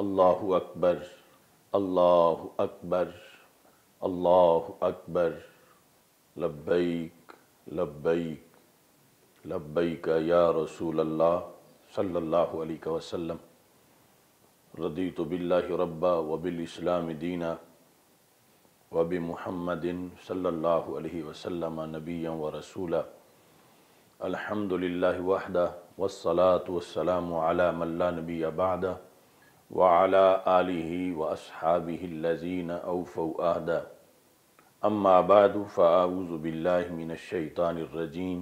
अल्लाह अकबर अल्लाह अकबर अल्लाह अकबर लब्बैक लब्बैक लब्बैक या रसूल अल्लाह सल्लल्लाहु अलैहि वसल्लम रदी तो बिल्ला रब्बा वबिल इस्लाम दीना वब महमदिन सल्लल्लाहु अलैहि वसल्लम नबिया व रसूला अल्हम्दुलिल्लाह वहदा वस्सलातु वस्सलामु अला मल्ला नबी अबादा वाला आलि व असहाबिल्लिन अवफ़ाहदा अम्माबाद फ़ाऊज़बिल्लिमिनशैतानरजीम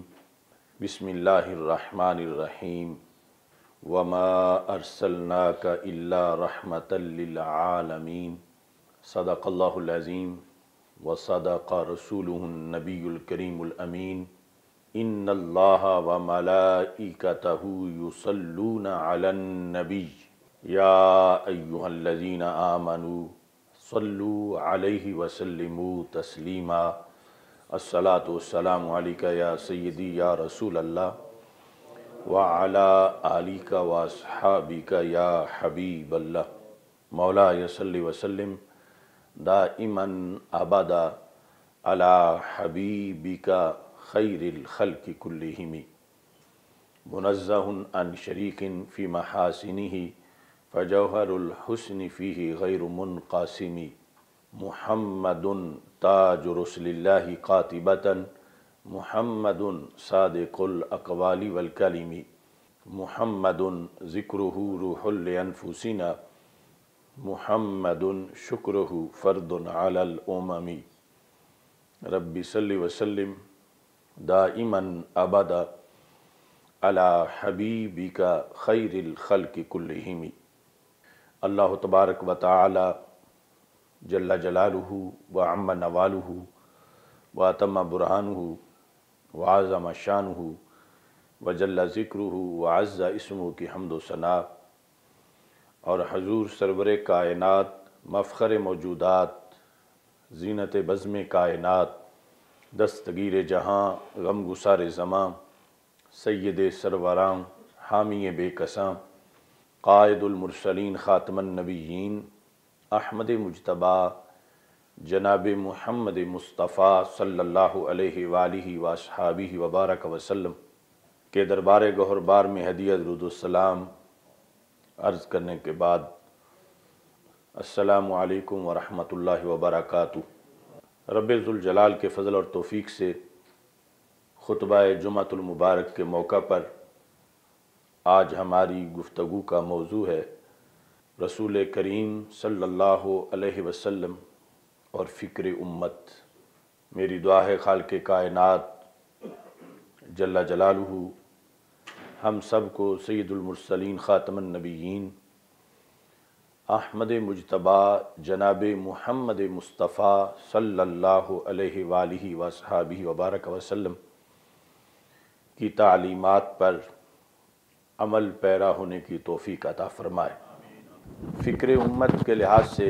बसमीम वमा अरसलना का इल्ला रहमतल्लिलआलमीन सदाक़ल्लाज़ीम व सदाक़ रसूलनबीकरीमीन इन अल्लाह व मलाइकतहू युसल्लून अलनबी याजीन आमनु सल्लु अलैहि वसल्लम तस्लीमा असलातोसलामिका या सैदी या रसूल अल्लाह वाला आली का वासहाबी का या हबीब अल्लाह मौला यसल्ल वसलम दा इमन आबादा अला हबीबी का खैरखल की कुल्लिमी मुनज़न अन शरीकिन फ़ी महासिनी फ़जौहरुलहसन फ़ी गैर मुनकासमी महमद ताज रसल्ला कातिबतन महमद सादकुल अकवाली वलकलमी महमद ज़िक्र रूहलफुसिना महमद शुक्र फ़र्द अलमी रबी वसलम दाइमन अबदा अला हबीबी का खैरखल कुल्लमी अल्लाह तबारक व ताली जल्ला जलालू व अम्मा नवालू व अतम बुरहान व आज़म शान व जल्ला ज़िक्र व अज़ा इसमू की हमदोसना सना और हजूर सरवर कायनत मफ़र मौजूदात जीनत बज़म कायनत दस्तगीर जहाँ गम गुसार ज़मां सैद सरवराम हामी बेकसां कायदुलमरसलिन ख़ातमनबीन अहमद मुशतबा जनाब महमद मुस्तफ़ा सल्लल्लाहु अलैहि वसहाबी वबारक वसल्लम के दरबार गहरबार में हदियत रुदुसलाम अर्ज़ करने के बाद असलकम वरहमल वबरक रबाल के फ़ल और तोफ़ी से खुतबा जुमतुलमबारक के मौका पर आज हमारी गुफ्तु का मौजू है रसूल करीम सल्लल्लाहु अलैहि वसल्लम और फ़िक्र उम्मत मेरी दुआ है खाल के कायनत जल्ला जलालहू हम सब को सैदुलमरसलिन ख़ातमनबीन नबीन अहमद मुजतबा जनाब महमद मुस्तफ़ा सल्लल्लाहु अलैहि वसहाबी वबारक वसल्लम की तालीमात पर अमल पैरा होने की तोफ़ी अता फ़रमाए फ़िक्र उम्मत के लिहाज से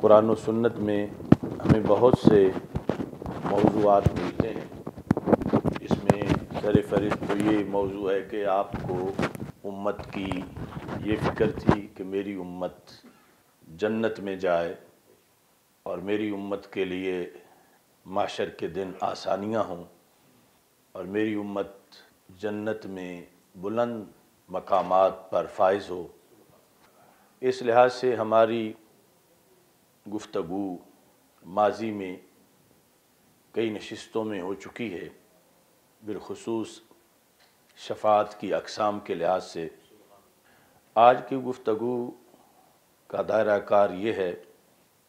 कुरान सन्नत में हमें बहुत से मौजूद मिलते हैं इसमें सर फहरिस्त तो ये मौजू है कि आपको उम्मत की ये फ़िक्र थी कि मेरी उम्मत जन्नत में जाए और मेरी उम्मत के लिए माशर के दिन आसानियाँ हों और मेरी उम्मत जन्नत में बुलंद मकाम पर फायज़ हो इस लिहाज से हमारी गुफ्तु माजी में कई नशस्तों में हो चुकी है बिलखसूस शफात की अकसाम के लिहाज से आज की गुफ्तु का दायरा कार ये है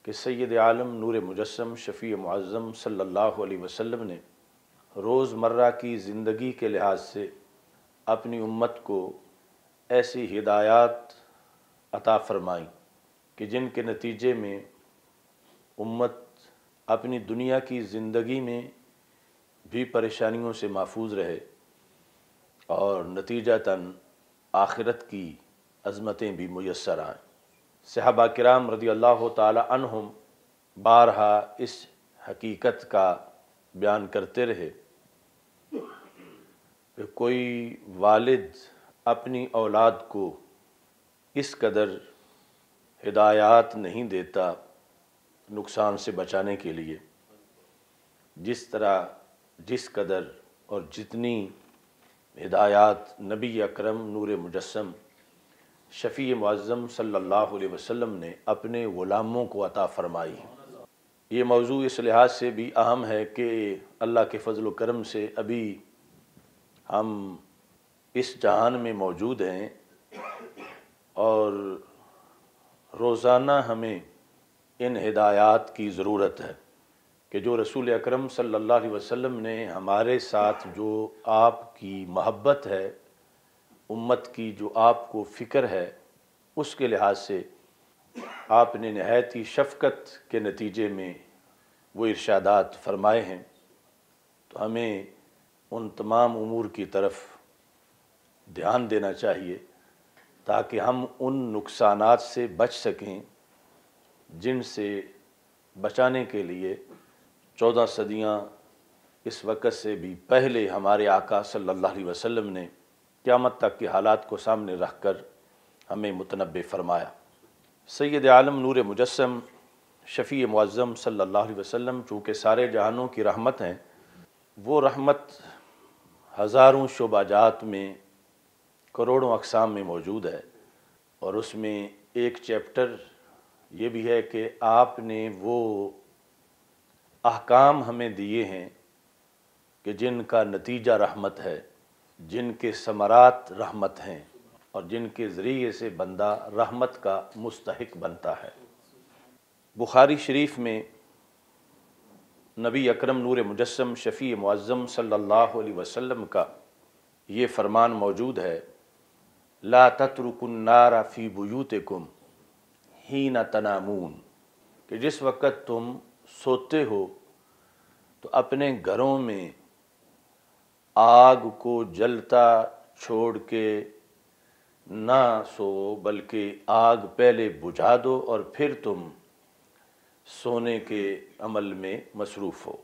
कि सैद आलम नूर मुजस्म शफ़ी मज़म सल्ला वसम ने रोज़मर्रा की ज़िंदगी के लिहाज से अपनी उम्मत को ऐसी हिदायत अता फरमाई कि जिनके नतीजे में उम्मत अपनी दुनिया की ज़िंदगी में भी परेशानियों से महफूज रहे और नतीजतन आखिरत की अज़मतें भी मैसर आएँ सहाबा कराम रदी अल्लाह तम बारहा इस हकीकत का बयान करते रहे कि कोई वालिद अपनी औलाद को इस कदर हिदायत नहीं देता नुकसान से बचाने के लिए जिस तरह जिस कदर और जितनी हिदायत नबी अकरम नूर मुजस्म शफ़ी मुज़म सल्ला अलैहि ने अपने ग़ुलामों को अता फ़रमाई ये मौजू इस लिहाज से भी अहम है कि अल्लाह के फ़जल करम से अभी हम इस जहान में मौजूद हैं और रोज़ाना हमें इन हिदायत की ज़रूरत है कि जो रसूल अकरम सल्लल्लाहु अलैहि वसल्लम ने हमारे साथ जो आपकी महब्बत है उम्मत की जो आपको फ़िक्र है उसके लिहाज से आपने नहायत ही शफकत के नतीजे में वो इर्शादात फरमाए हैं तो हमें उन तमाम उमूर की तरफ ध्यान देना चाहिए ताकि हम उन नुकसान से बच सकें जिनसे बचाने के लिए चौदह सदियाँ इस वक़्त से भी पहले हमारे आका सल्लल्लाहु अलैहि वसल्लम ने क़्यामत तक के हालात को सामने रख कर हमें मतनब फरमाया सैद आलम नूर मुजस्म शफ़ी मुज़म सल्लल्लाहु अलैहि वसल्लम चूँकि सारे जहानों की रहमत हैं वो रहमत हज़ारों शोबाजात में करोड़ों अकसाम में मौजूद है और उसमें एक चैप्टर ये भी है कि आपने वो अहकाम हमें दिए हैं कि जिनका नतीजा रहमत है जिनके समरात रहमत हैं और जिनके ज़रिए से बंदा रहमत का मुस्तक बनता है बुखारी शरीफ में नबी अकरम नूर मुजस्म शफ़ी मुआज़म सल्लल्लाहु अलैहि वसल्लम का ये फ़रमान मौजूद है ला नारा फ़ी बुयूत कुम ही न तनामून कि जिस वक़्त तुम सोते हो तो अपने घरों में आग को जलता छोड़ के ना सो बल्कि आग पहले बुझा दो और फिर तुम सोने के अमल में मसरूफ़ हो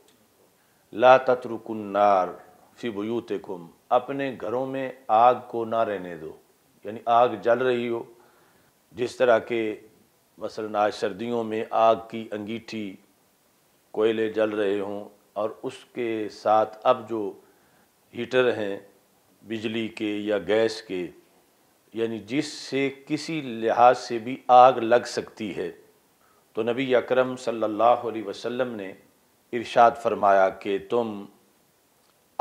ला तत्रुकुन्नार फी बयूत कुम अपने घरों में आग को ना रहने दो यानी आग जल रही हो जिस तरह के मसलन आज सर्दियों में आग की अंगीठी कोयले जल रहे हों और उसके साथ अब जो हीटर हैं बिजली के या गैस के यानी जिससे किसी लिहाज से भी आग लग सकती है तो नबी अकरम सल्लल्लाहु अलैहि वसल्लम ने इरशाद फरमाया कि तुम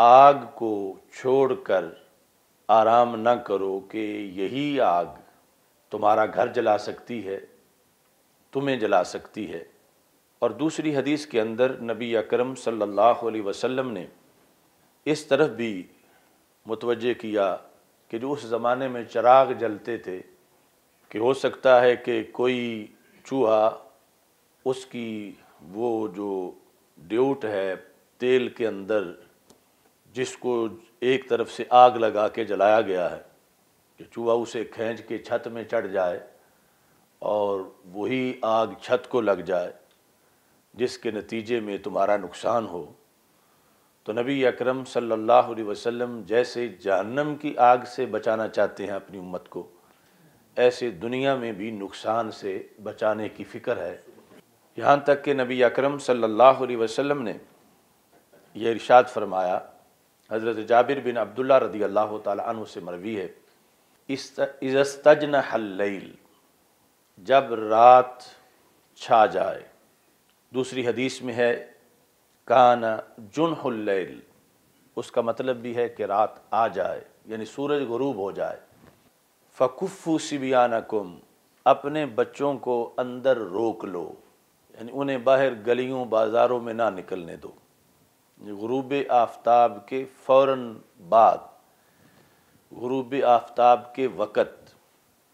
आग को छोड़कर आराम न करो कि यही आग तुम्हारा घर जला सकती है तुम्हें जला सकती है और दूसरी हदीस के अंदर नबी अकरम सल्लल्लाहु अलैहि वसल्लम ने इस तरफ भी मुतवजह किया कि जो उस ज़माने में चराग जलते थे कि हो सकता है कि कोई चूहा उसकी वो जो ड्यूट है तेल के अंदर जिसको एक तरफ से आग लगा के जलाया गया है कि चूहा उसे खींच के छत में चढ़ जाए और वही आग छत को लग जाए जिसके नतीजे में तुम्हारा नुकसान हो तो नबी अकरम सल्लल्लाहु अलैहि वसल्लम जैसे जहन्नम की आग से बचाना चाहते हैं अपनी उम्मत को ऐसे दुनिया में भी नुकसान से बचाने की फ़िक्र है यहाँ तक कि नबी अकरम सल्लल्लाहु अलैहि वसल्लम ने यह इरशाद फरमाया हज़रत जाबिर बिन अब्दुल्ला रदी अल्लाह तु से मरवी है इजस्तजन हल्लैल जब रात छा जाए दूसरी हदीस में है कान जुनहल्लैल उसका मतलब भी है कि रात आ जाए यानी सूरज गरूब हो जाए फ़कुफ़ु सिबियानकुम अपने बच्चों को अंदर रोक लो यानी उन्हें बाहर गलियों बाज़ारों में ना निकलने दो गरूब आफ्ताब के फ़ौर बाद गरूब आफ्ताब के वक़्त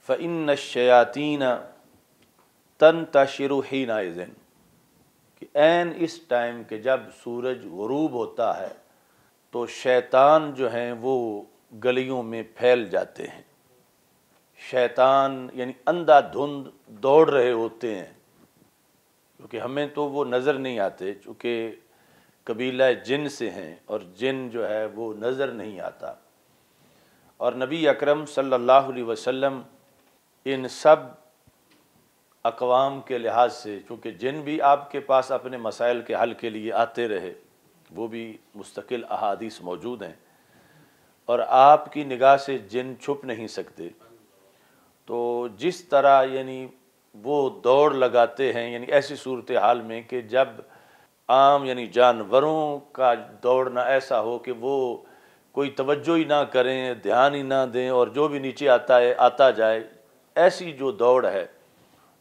फ़िन शयातीन तन तशर ही नाइजन कि एन इस टाइम के जब सूरज गरूब होता है तो शैतान जो हैं वो गलियों में फैल जाते हैं शैतान यानी अंधा धुंध दौड़ रहे होते हैं क्योंकि हमें तो वो नज़र नहीं आते चूँकि कबीला जिन से हैं और जिन जो है वो नज़र नहीं आता और नबी अकरम सल्लल्लाहु अलैहि वसल्लम इन सब अकवाम के लिहाज से चूँकि जिन भी आपके पास अपने मसाइल के हल के लिए आते रहे वो भी मुस्तकिल अहादीस मौजूद हैं और आपकी निगाह से जिन छुप नहीं सकते तो जिस तरह यानी वो दौड़ लगाते हैं यानी ऐसी सूरत हाल में कि जब आम यानी जानवरों का दौड़ना ऐसा हो कि वो कोई तवज्जो ही ना करें ध्यान ही ना दें और जो भी नीचे आता है आता जाए ऐसी जो दौड़ है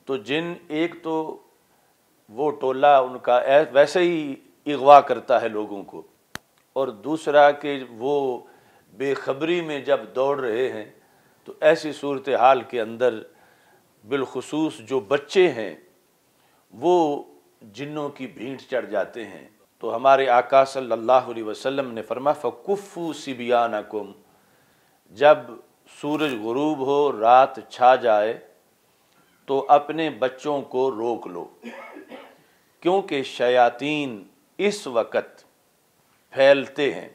तो जिन एक तो वो टोला उनका वैसे ही अगवा करता है लोगों को और दूसरा कि वो बेखबरी में जब दौड़ रहे हैं तो ऐसी सूरत हाल के अंदर बिलखसूस जो बच्चे हैं वो जिन्हों की भीड़ चढ़ जाते हैं तो हमारे आका सल्लल्लाहु अलैहि वसल्लम ने फरमा फ़कुफ़ु सिबियानकुम जब सूरज गुरूब हो रात छा जाए तो अपने बच्चों को रोक लो क्योंकि शयातीन इस वक़्त फैलते हैं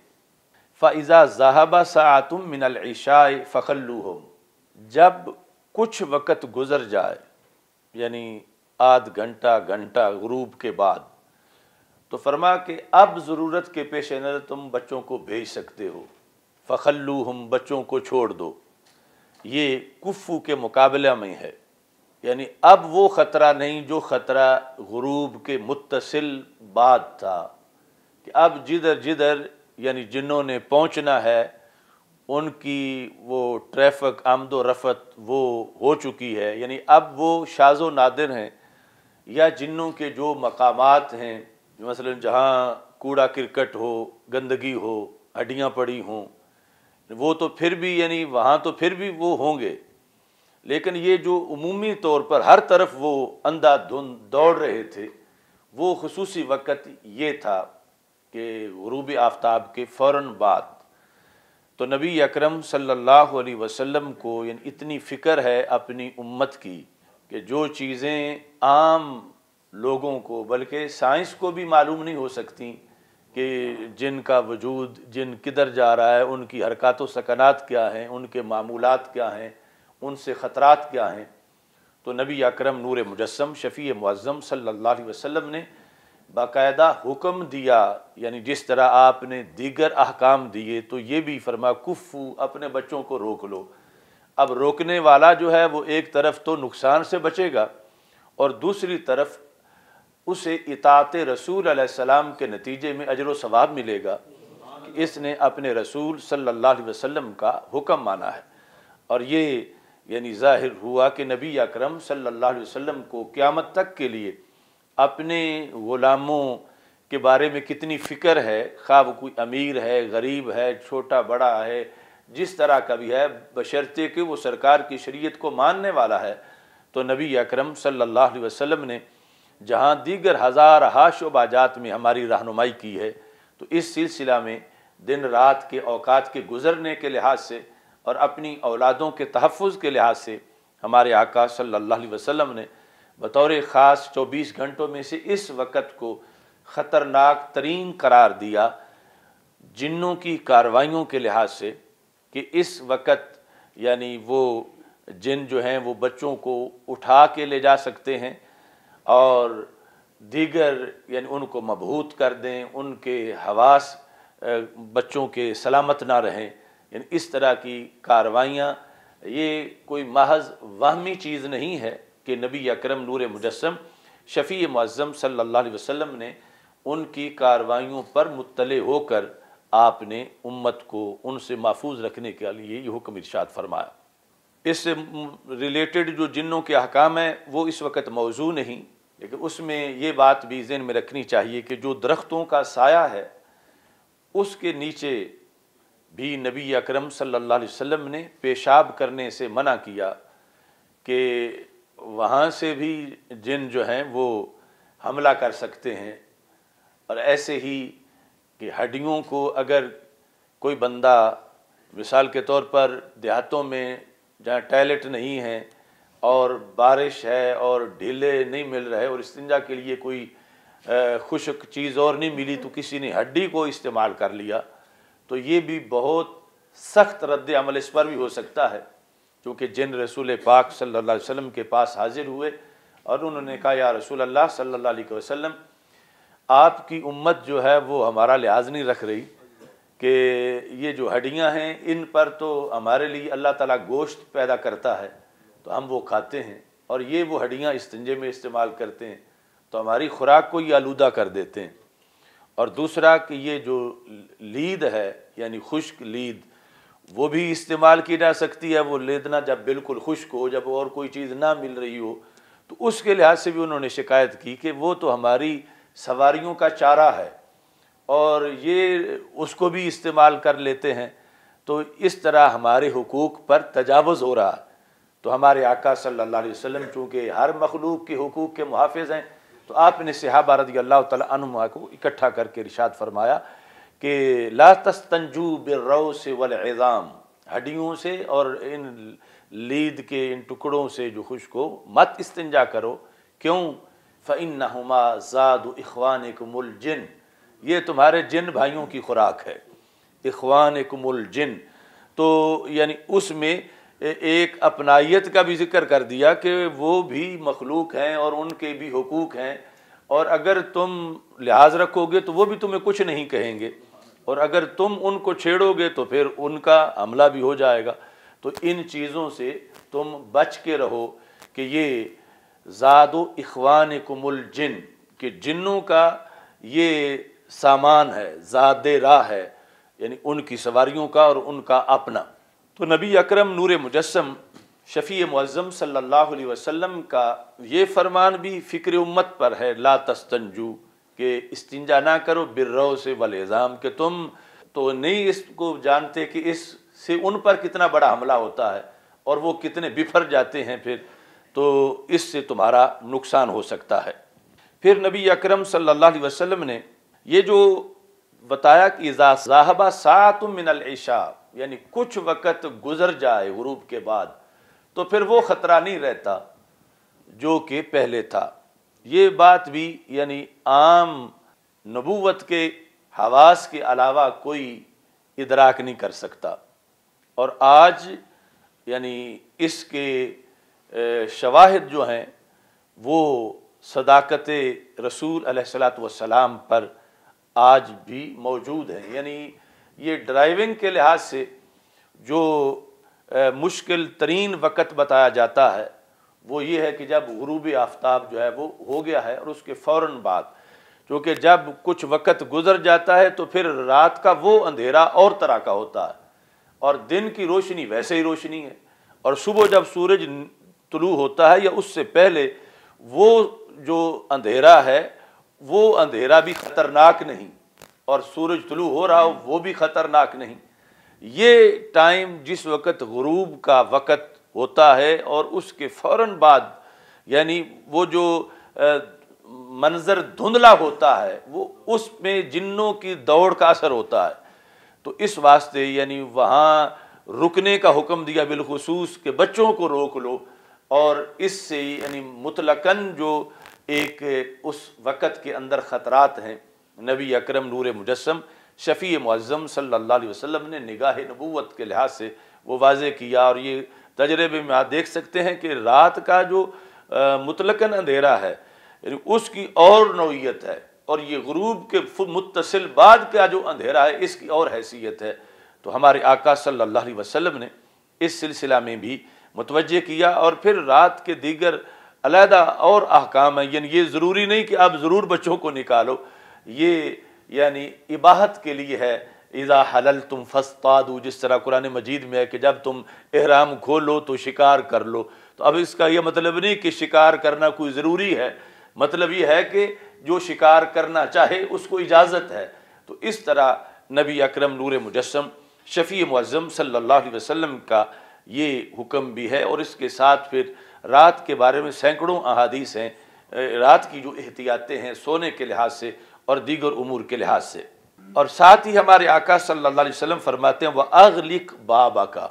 फ़ाइज़ा ज़ाहबा सातुम मिनल ईशा फ़खल्लू जब कुछ वक़्त गुज़र जाए यानी आध घंटा घंटा गरूब के बाद तो फरमा के अब ज़रूरत के पेश नज़र तुम बच्चों को भेज सकते हो फ़खल्लू हम बच्चों को छोड़ दो ये कुफू के मुकाबला में है यानी अब वो ख़तरा नहीं जो ख़तरा गरूब के मुतसिल बाद था कि अब जिधर जिधर यानी जिन्होंने पहुँचना है उनकी वो ट्रैफिक आमदो रफ़त वो हो चुकी है यानी अब वो शाजो नादिर हैं या जिन्हों के जो मकाम हैं मसला जहाँ कूड़ा क्रिकट हो गंदगी हो हड्डियाँ पड़ी हों वो तो फिर भी यानी वहाँ तो फिर भी वो होंगे लेकिन ये जो अमूमी तौर पर हर तरफ वो धुंध दौड़ रहे थे वो खसूसी वक़्त ये था कि गरूब आफ्ताब के फ़ौर बाद तो नबी अकरम सल्लल्लाहु अलैहि वसल्लम को इतनी फ़िक्र है अपनी उम्मत की कि जो चीज़ें आम लोगों को बल्कि साइंस को भी मालूम नहीं हो सकती कि जिन का वजूद जिन किधर जा रहा है उनकी हरकत सकनात क्या हैं उनके मामूलत क्या हैं उनसे ख़तरात क्या हैं तो नबी अकरम नूर मुजस्म शफ़ी मुज़म सल्ला वसम ने बाकायदा हुक्म दिया यानी जिस तरह आपने दीगर अहकाम दिए तो ये भी फरमा कुफ़ू अपने बच्चों को रोक लो अब रोकने वाला जो है वो एक तरफ तो नुकसान से बचेगा और दूसरी तरफ उसे इतात रसूल सलाम के नतीजे में अजर सवाब मिलेगा कि इसने अपने रसूल सल्लल्लाहु अलैहि वसल्लम का हुक्म माना है और ये यानी जाहिर हुआ कि नबी अकरम सल्लल्लाहु अलैहि वसल्लम को क़्यामत तक के लिए अपने ग़ुलामों के बारे में कितनी फ़िक्र है ख़्वा कोई अमीर है गरीब है छोटा बड़ा है जिस तरह का भी है बशर्ते कि वो सरकार की शरीयत को मानने वाला है तो नबी अकरम सल्लल्लाहु अलैहि वसल्लम ने जहाँ दीगर हज़ार हाश बाजात में हमारी रहनुमाई की है तो इस सिलसिला में दिन रात के अवकात के गुज़रने के लिहाज से और अपनी औलादों के तहफ़ के लिहाज से हमारे आका सल्लल्लाहु अलैहि वसल्लम ने बतौर ख़ास 24 घंटों में से इस वक्त को ख़तरनाक तरीन करार दिया जिनों की कार्रवाइयों के लिहाज से कि इस वक्त यानी वो जिन जो हैं वो बच्चों को उठा के ले जा सकते हैं और दीगर यानी उनको मबहूत कर दें उनके हवास बच्चों के सलामत ना रहें यानी इस तरह की कार्रवाइयाँ ये कोई महज वहमी चीज़ नहीं है कि नबी अक्रम नूर मुजस्म शफ़ी मज़म सल्ला वसम ने उनकी कार्रवाइयों पर मुतल होकर आपने उम्मत को उनसे महफूज रखने के लिए ये हुक्म इर्शाद फरमाया इस रिलेटेड जो जिन्नों के अहकाम हैं वो इस वक्त मौजू नहीं लेकिन उसमें ये बात भी जहन में रखनी चाहिए कि जो दरख्तों का साया है उसके नीचे भी नबी अक्रम सल्ला अलैहि ने पेशाब करने से मना किया कि वहाँ से भी जिन जो हैं वो हमला कर सकते हैं और ऐसे ही कि हड्डियों को अगर कोई बंदा मिसाल के तौर पर देहातों में जहाँ टॉयलेट नहीं है और बारिश है और ढीले नहीं मिल रहे और इस्तंजा के लिए कोई खुशक चीज़ और नहीं मिली तो किसी ने हड्डी को इस्तेमाल कर लिया तो ये भी बहुत सख्त रद्द अमल इस पर भी हो सकता है चूँकि जिन रसूल पाक सल्ला वसम के पास हाजिर हुए और उन्होंने कहा या रसूल अल्लाह सल्ला वसलम आपकी उम्मत जो है वो हमारा लिहाज नहीं रख रही कि ये जो हड्डियाँ हैं इन पर तो हमारे लिए अल्लाह ताला गोश्त पैदा करता है तो हम वो खाते हैं और ये वो हड्डियाँ इस्तंजे में इस्तेमाल करते हैं तो हमारी खुराक को ये आलूदा कर देते हैं और दूसरा कि ये जो लीद है यानी खुश्क लीद वो भी इस्तेमाल की जा सकती है वो लेदना जब बिल्कुल खुश्क हो जब और कोई चीज़ ना मिल रही हो तो उसके लिहाज से भी उन्होंने शिकायत की कि वो तो हमारी सवारियों का चारा है और ये उसको भी इस्तेमाल कर लेते हैं तो इस तरह हमारे हकूक़ पर तजावज़ हो रहा तो हमारे आका सल्लल्लाहु अलैहि चूँकि हर मखलूक के हकूक़ के मुहाफ़ हैं तो आपने सिहाबा अल्लाह तुम को इकट्ठा करके रिशात फरमाया कि तंजू बिर्रो से वल एज़ाम हड्डियों से और इन लीद के इन टुकड़ों से जो खुश को मत इस्तंजा करो क्यों फ़ैन नुमा ज़ाद इखवान कमुल जिन ये तुम्हारे जिन भाइयों की खुराक है इखवान कमुल जिन तो यानी उसमें एक अपनाइत का भी जिक्र कर दिया कि वो भी मखलूक हैं और उनके भी हकूक़ हैं और अगर तुम लिहाज रखोगे तो वो भी तुम्हें कुछ नहीं कहेंगे और अगर तुम उनको छेड़ोगे तो फिर उनका हमला भी हो जाएगा तो इन चीज़ों से तुम बच के रहो कि ये ज़ादो इखवान कुमुल जिन कि जिन्नों का ये सामान है ज़ाद राह है यानी उनकी सवारियों का और उनका अपना तो नबी अकरम नूर मुजस्म शफ़ी मज़म सल्ला वसम का ये फरमान भी फ़िक्र उम्मत पर है ला तस्तंजू कि इस्तिंजा ना करो बिर रहो से वल एज़ाम के तुम तो नहीं इसको जानते कि इस से उन पर कितना बड़ा हमला होता है और वो कितने बिफर जाते हैं फिर तो इससे तुम्हारा नुकसान हो सकता है फिर नबी अकरम सल्लल्लाहु अलैहि वसल्लम ने ये जो बताया कि इज़ा साहबा सात मिनल ईशा यानी कुछ वक़्त गुजर जाए गुरूब के बाद तो फिर वो ख़तरा नहीं रहता जो कि पहले था ये बात भी यानी आम नबूवत के हवास के अलावा कोई इदराक नहीं कर सकता और आज यानी इसके शवाहद जो हैं वो सदाकत रसूल सलाम पर आज भी मौजूद हैं यानी ये ड्राइविंग के लिहाज से जो मुश्किल तरीन वक़्त बताया जाता है वो ये है कि जब गुरूब आफ्ताब जो है वो हो गया है और उसके फ़ौर बाद क्योंकि जब कुछ वक़्त गुजर जाता है तो फिर रात का वो अंधेरा और तरह का होता है और दिन की रोशनी वैसे ही रोशनी है और सुबह जब सूरज तुलू होता है या उससे पहले वो जो अंधेरा है वो अंधेरा भी ख़तरनाक नहीं और सूरज तुलू हो रहा हो वो भी ख़तरनाक नहीं ये टाइम जिस वक़्त गरूब का वक़्त होता है और उसके फ़ौर बाद यानी वो जो मंज़र धुंधला होता है वो उसमें जिन्नों की दौड़ का असर होता है तो इस वास्ते यानी वहाँ रुकने का हुक्म दिया बिलखसूस के बच्चों को रोक लो और इससे यानी मुतलकन जो एक उस वक़्त के अंदर ख़तरात हैं नबी अक्रम नूर मुजस्म शफ़ी मुज़म सल्लल्लाहु अलैहि ने निगाह नबूत के लिहाज से वो वाज़ किया और ये तजर्बे में आप देख सकते हैं कि रात का जो मुतलकन अंधेरा है उसकी और नौीयत है और ये गरूब के मुतसिल बाद का जो अंधेरा है इसकी और हैसियत है तो हमारे आका सल्लल्लाहु अलैहि वसल्लम ने इस सिलसिला में भी मुतवजह किया और फिर रात के दीगर अलहदा और अहकाम है यानी ये ज़रूरी नहीं कि आप ज़रूर बच्चों को निकालो ये यानी इबाहत के लिए है ईज़ा हलल तुम फस्तादू जिस तरह कुरान मजीद में है कि जब तुम एहराम खोलो तो शिकार कर लो तो अब इसका यह मतलब नहीं कि शिकार करना कोई ज़रूरी है मतलब ये है कि जो शिकार करना चाहे उसको इजाज़त है तो इस तरह नबी अकरम नूर मुजस्म शफ़ी मज़म सल्ला वसम का ये हुक्म भी है और इसके साथ फिर रात के बारे में सैकड़ों अहादीस हैं रात की जो एहतियातें हैं सोने के लिहाज से और दीगर उमूर के लिहाज से और साथ ही हमारे आका सल्लल्लाहु अलैहि वसल्लम फरमाते हैं वह अगलिक बाबा का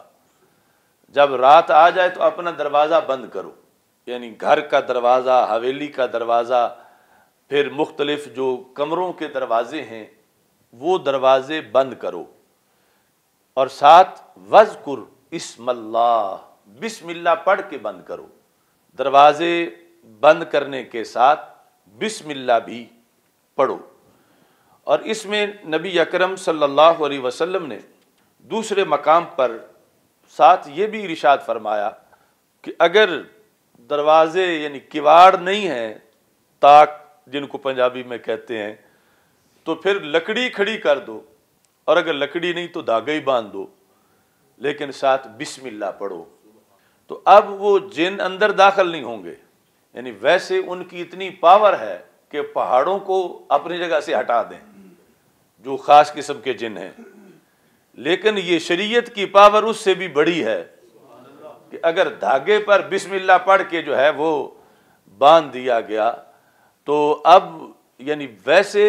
जब रात आ जाए तो अपना दरवाज़ा बंद करो यानी घर का दरवाज़ा हवेली का दरवाज़ा फिर मुख्तलिफ जो कमरों के दरवाजे हैं वो दरवाजे बंद करो और साथ वजकुर इसमल्ला बिसमिल्ला पढ़ के बंद करो दरवाजे बंद करने के साथ बिसमिल्ला भी पढ़ो और इसमें नबी अकरम सल्लल्लाहु अलैहि वसल्लम ने दूसरे मकाम पर साथ ये भी इरशाद फरमाया कि अगर दरवाज़े यानी किवाड़ नहीं हैं ताक जिनको पंजाबी में कहते हैं तो फिर लकड़ी खड़ी कर दो और अगर लकड़ी नहीं तो धागा ही बांध दो लेकिन साथ बिस्मिल्लाह पढ़ो तो अब वो जिन अंदर दाखिल नहीं होंगे यानी वैसे उनकी इतनी पावर है कि पहाड़ों को अपनी जगह से हटा दें जो ख़ास किस्म के जिन हैं लेकिन ये शरीयत की पावर उससे भी बड़ी है कि अगर धागे पर बिस्मिल्लाह पढ़ के जो है वो बांध दिया गया तो अब यानी वैसे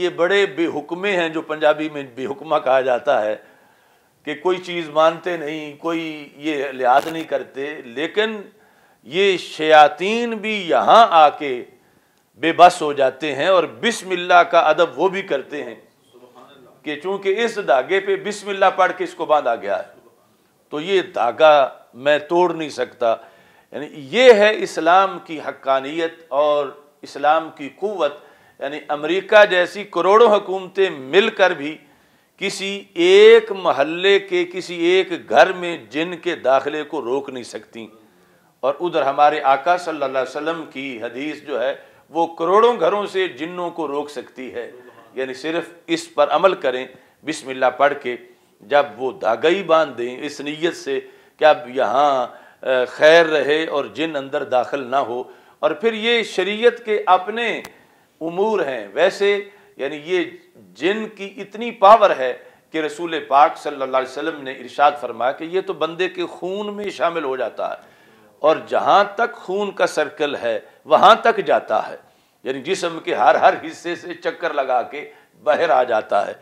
ये बड़े बेहुकमे हैं जो पंजाबी में बेहुकमा कहा जाता है कि कोई चीज़ मानते नहीं कोई ये लिहाज नहीं करते लेकिन ये शयातीन भी यहाँ आके बेबस हो जाते हैं और बिस्मिल्लाह का अदब वो भी करते हैं कि चूंकि इस धागे पे बिस्मिल्लाह पढ़ के इसको बांधा गया है तो ये धागा मैं तोड़ नहीं सकता यानी ये है इस्लाम की हक्कानियत और इस्लाम की कुत यानी अमेरिका जैसी करोड़ों हुकूमतें मिलकर भी किसी एक महल्ले के किसी एक घर में जिन के दाखिले को रोक नहीं सकती और उधर हमारे आका सल्लल्लाहु अलैहि वसल्लम की हदीस जो है वो करोड़ों घरों से जिन्नों को रोक सकती है यानी सिर्फ इस पर अमल करें बिस्मिल्लाह पढ़ के जब वो धागई बांध दें इस नीयत से कि अब यहाँ खैर रहे और जिन अंदर दाखिल ना हो और फिर ये शरीयत के अपने उमूर हैं वैसे यानी ये जिन की इतनी पावर है कि रसूल पाक सल्लल्लाहु अलैहि वसल्लम ने इरशाद फरमाया कि ये तो बंदे के खून में शामिल हो जाता है और जहाँ तक खून का सर्कल है वहाँ तक जाता है यानी जिसम के हर हर हिस्से से चक्कर लगा के बाहर आ जाता है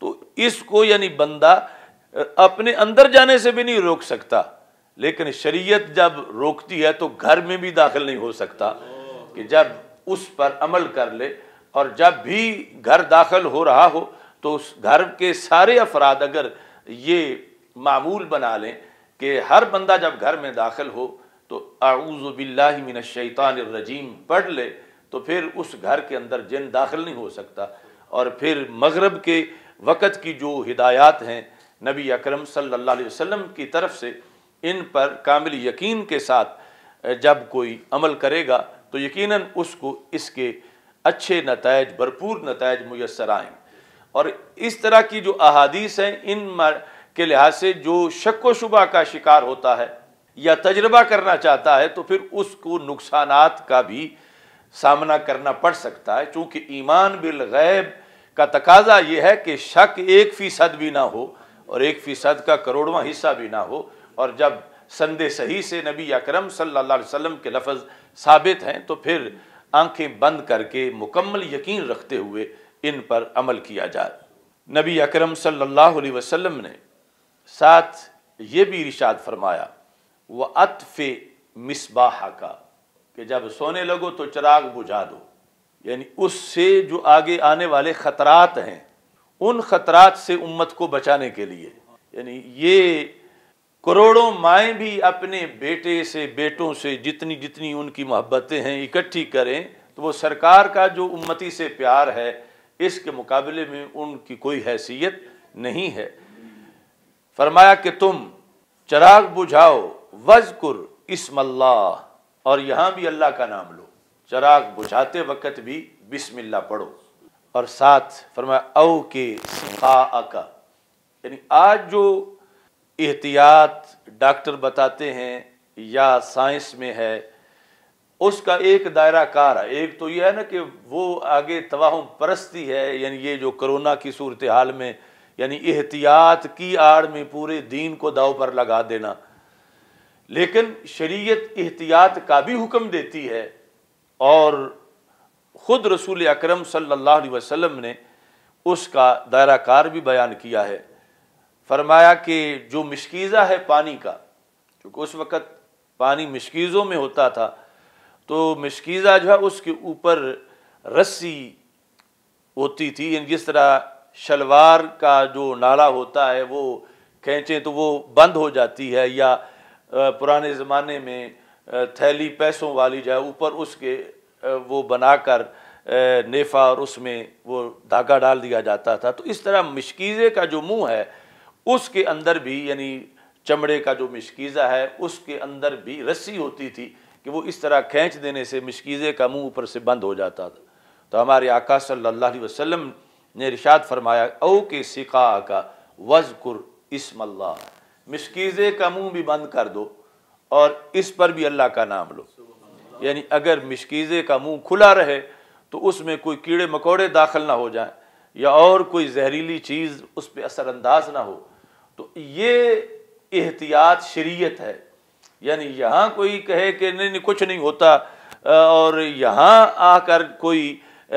तो इसको यानी बंदा अपने अंदर जाने से भी नहीं रोक सकता लेकिन शरीयत जब रोकती है तो घर में भी दाखिल नहीं हो सकता कि जब उस पर अमल कर ले और जब भी घर दाखिल हो रहा हो तो उस घर के सारे अफराद अगर ये मामूल बना लें कि हर बंदा जब घर में दाखिल हो तो आऊज़ बिल्ला मिनशैतान रजीम पढ़ ले तो फिर उस घर के अंदर जिन दाखिल नहीं हो सकता और फिर मगरब के वक़्त की जो हिदायत हैं नबी अकरम सल्लल्लाहु अलैहि वसल्लम की तरफ से इन पर कामिल यकीन के साथ जब कोई अमल करेगा तो यकीनन उसको इसके अच्छे नतज भरपूर नतज मैसर आए और इस तरह की जो अहादीस हैं इन के लिहाज से जो शक व शुबा का शिकार होता है या तजर्बा करना चाहता है तो फिर उसको नुकसान का भी सामना करना पड़ सकता है चूंकि ईमान बिल गैब का तकाजा यह है कि शक एक फ़ीसद भी ना हो और एक फ़ीसद का करोड़वा हिस्सा भी ना हो और जब संदे सही से नबी अकरम सल्लल्लाहु अलैहि वसल्लम के लफज साबित हैं तो फिर आंखें बंद करके मुकम्मल यकीन रखते हुए इन पर अमल किया जाए नबी अकरम सल्लल्लाहु अलैहि वसल्लम ने साथ ये भी इशाद फरमाया वह अतफ़ मिसबाह का कि जब सोने लगो तो चिराग बुझा दो यानी उससे जो आगे आने वाले खतरात हैं उन खतरात से उम्मत को बचाने के लिए यानी ये करोड़ों माएँ भी अपने बेटे से बेटों से जितनी जितनी उनकी मोहब्बतें हैं इकट्ठी करें तो वो सरकार का जो उम्मती से प्यार है इसके मुकाबले में उनकी कोई हैसियत नहीं है फरमाया कि तुम चराग बुझाओ वज वजकुर इसमल्ला और यहाँ भी अल्लाह का नाम लो चराग बुझाते वक़्त भी बिस्मिल्लाह पढ़ो और साथ फरमाया औ के का यानी आज जो एहतियात डॉक्टर बताते हैं या साइंस में है उसका एक दायरा कार है एक तो यह है ना कि वो आगे तवाहम परस्ती है यानी ये जो करोना की सूरत हाल में यानी एहतियात की आड़ में पूरे दीन को दाव पर लगा देना लेकिन शरीयत एहतियात का भी हुक्म देती है और ख़ुद रसूल अकरम सल्लल्लाहु अलैहि वसल्लम ने उसका दायरा कार भी बयान किया है फरमाया कि जो मशकीज़ा है पानी का क्योंकि उस वक़्त पानी मशकीज़ों में होता था तो मशकीज़ा जो है उसके ऊपर रस्सी होती थी यानी जिस तरह शलवार का जो नाला होता है वो खींचें तो वो बंद हो जाती है या पुराने ज़माने में थैली पैसों वाली जो ऊपर उसके वो बनाकर नेफा और उसमें वो धागा डाल दिया जाता था तो इस तरह मशकीज़े का जो मुंह है उसके अंदर भी यानी चमड़े का जो मशकीज़ा है उसके अंदर भी रस्सी होती थी कि वो इस तरह खींच देने से मशकीज़े का मुंह ऊपर से बंद हो जाता था तो हमारे आका सल्लल्लाहु अलैहि वसल्लम ने इरशाद फरमाया ओ के सिका का वजकुर इसम मिसकीज़े का मुँह भी बंद कर दो और इस पर भी अल्लाह का नाम लो यानी अगर मिसकीज़े का मुँह खुला रहे तो उसमें कोई कीड़े मकोड़े दाखिल ना हो जाए या और कोई जहरीली चीज़ उस पर असरअंदाज ना हो तो ये एहतियात शरीयत है यानी यहाँ कोई कहे कि नहीं नहीं कुछ नहीं होता और यहाँ आकर कोई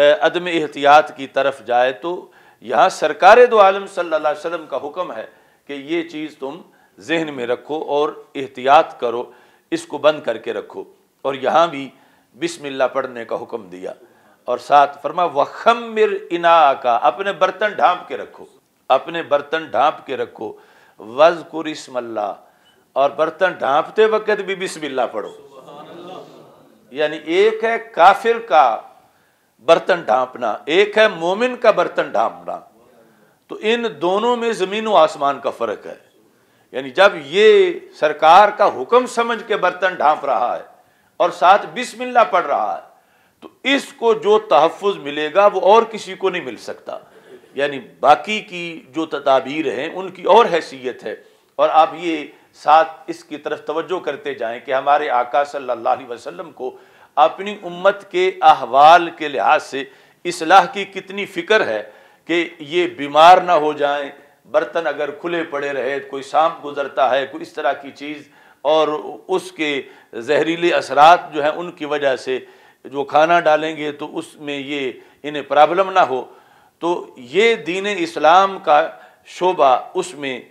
अदम एहतियात की तरफ जाए तो यहाँ सरकार दो आलम सल्ला वसम का हुक्म है कि ये चीज़ तुम जहन में रखो और एहतियात करो इसको बंद करके रखो और यहाँ भी बिस्मिल्लाह पढ़ने का हुक्म दिया और साथ फरमा वखमिर इना का अपने बर्तन ढांप के रखो अपने बर्तन ढांप के रखो वजकुर इसमल्ला और बर्तन ढांपते वक्त भी बिस्मिल्लाह पढ़ो यानी एक है काफिर का बर्तन ढांपना एक है मोमिन का बर्तन ढांपना तो इन दोनों में ज़मीन व आसमान का फ़र्क है यानी जब ये सरकार का हुक्म समझ के बर्तन ढांप रहा है और साथ बिस्मिल्ला पढ़ रहा है तो इसको जो तहफ़ मिलेगा वो और किसी को नहीं मिल सकता यानी बाकी की जो तदाबीर हैं उनकी और हैसियत है और आप ये साथ इसकी तरफ तवज्जो करते जाएं कि हमारे आका सल्लल्लाहु अलैहि वसल्लम को अपनी उम्मत के अहवाल के लिहाज से इसलाह की कितनी फ़िक्र है कि ये बीमार ना हो जाएं बर्तन अगर खुले पड़े रहे कोई सांप गुजरता है कोई इस तरह की चीज़ और उसके जहरीले असरात जो हैं उनकी वजह से जो खाना डालेंगे तो उसमें ये इन्हें प्रॉब्लम ना हो तो ये दीन इस्लाम का शोबा उसमें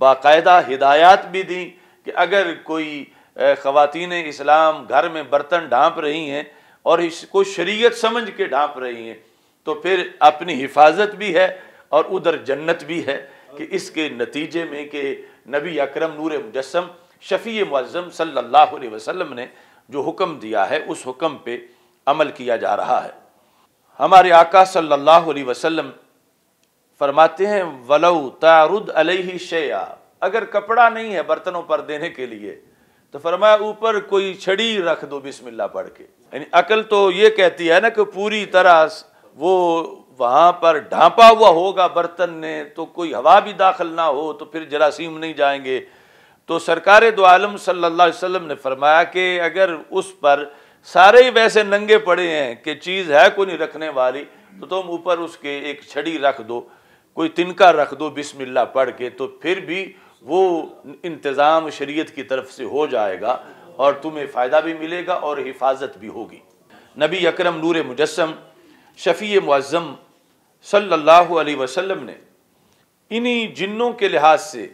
बाकायदा हिदायत भी दी कि अगर कोई ख़वातीन इस्लाम घर में बर्तन ढांप रही हैं और इसको शरीयत समझ के ढांप रही हैं तो फिर अपनी हिफाजत भी है और उधर जन्नत भी है कि इसके नतीजे में कि नबी अकरम नूर मुजस्म शफ़ी मुज़म सल्लल्लाहु अलैहि वसल्लम ने जो हुक्म दिया है उस हुक्म पे अमल किया जा रहा है हमारे आका सल्लल्लाहु अलैहि वसल्लम फरमाते हैं वलऊ तारुद अलैहि शेया अगर कपड़ा नहीं है बर्तनों पर देने के लिए तो फरमाया ऊपर कोई छड़ी रख दो बिस्मिल्लाह पढ़ के यानी अकल तो ये कहती है ना कि पूरी तरह वो वहाँ पर ढांपा हुआ होगा बर्तन ने तो कोई हवा भी दाखिल ना हो तो फिर जरासीम नहीं जाएंगे तो सरकार दो आलम सल्ला वसम ने फरमाया कि अगर उस पर सारे ही वैसे नंगे पड़े हैं कि चीज़ है कोई नहीं रखने वाली तो तुम तो ऊपर उसके एक छड़ी रख दो कोई तिनका रख दो बिस्मिल्लाह पढ़ के तो फिर भी वो इंतज़ाम शरीयत की तरफ से हो जाएगा और तुम्हें फ़ायदा भी मिलेगा और हिफाजत भी होगी नबी अकरम नूर मुजस्म शफ़ी मुआज़म सल्लल्लाहु अलैहि वसल्लम ने इन्हीं जिन्नों के लिहाज से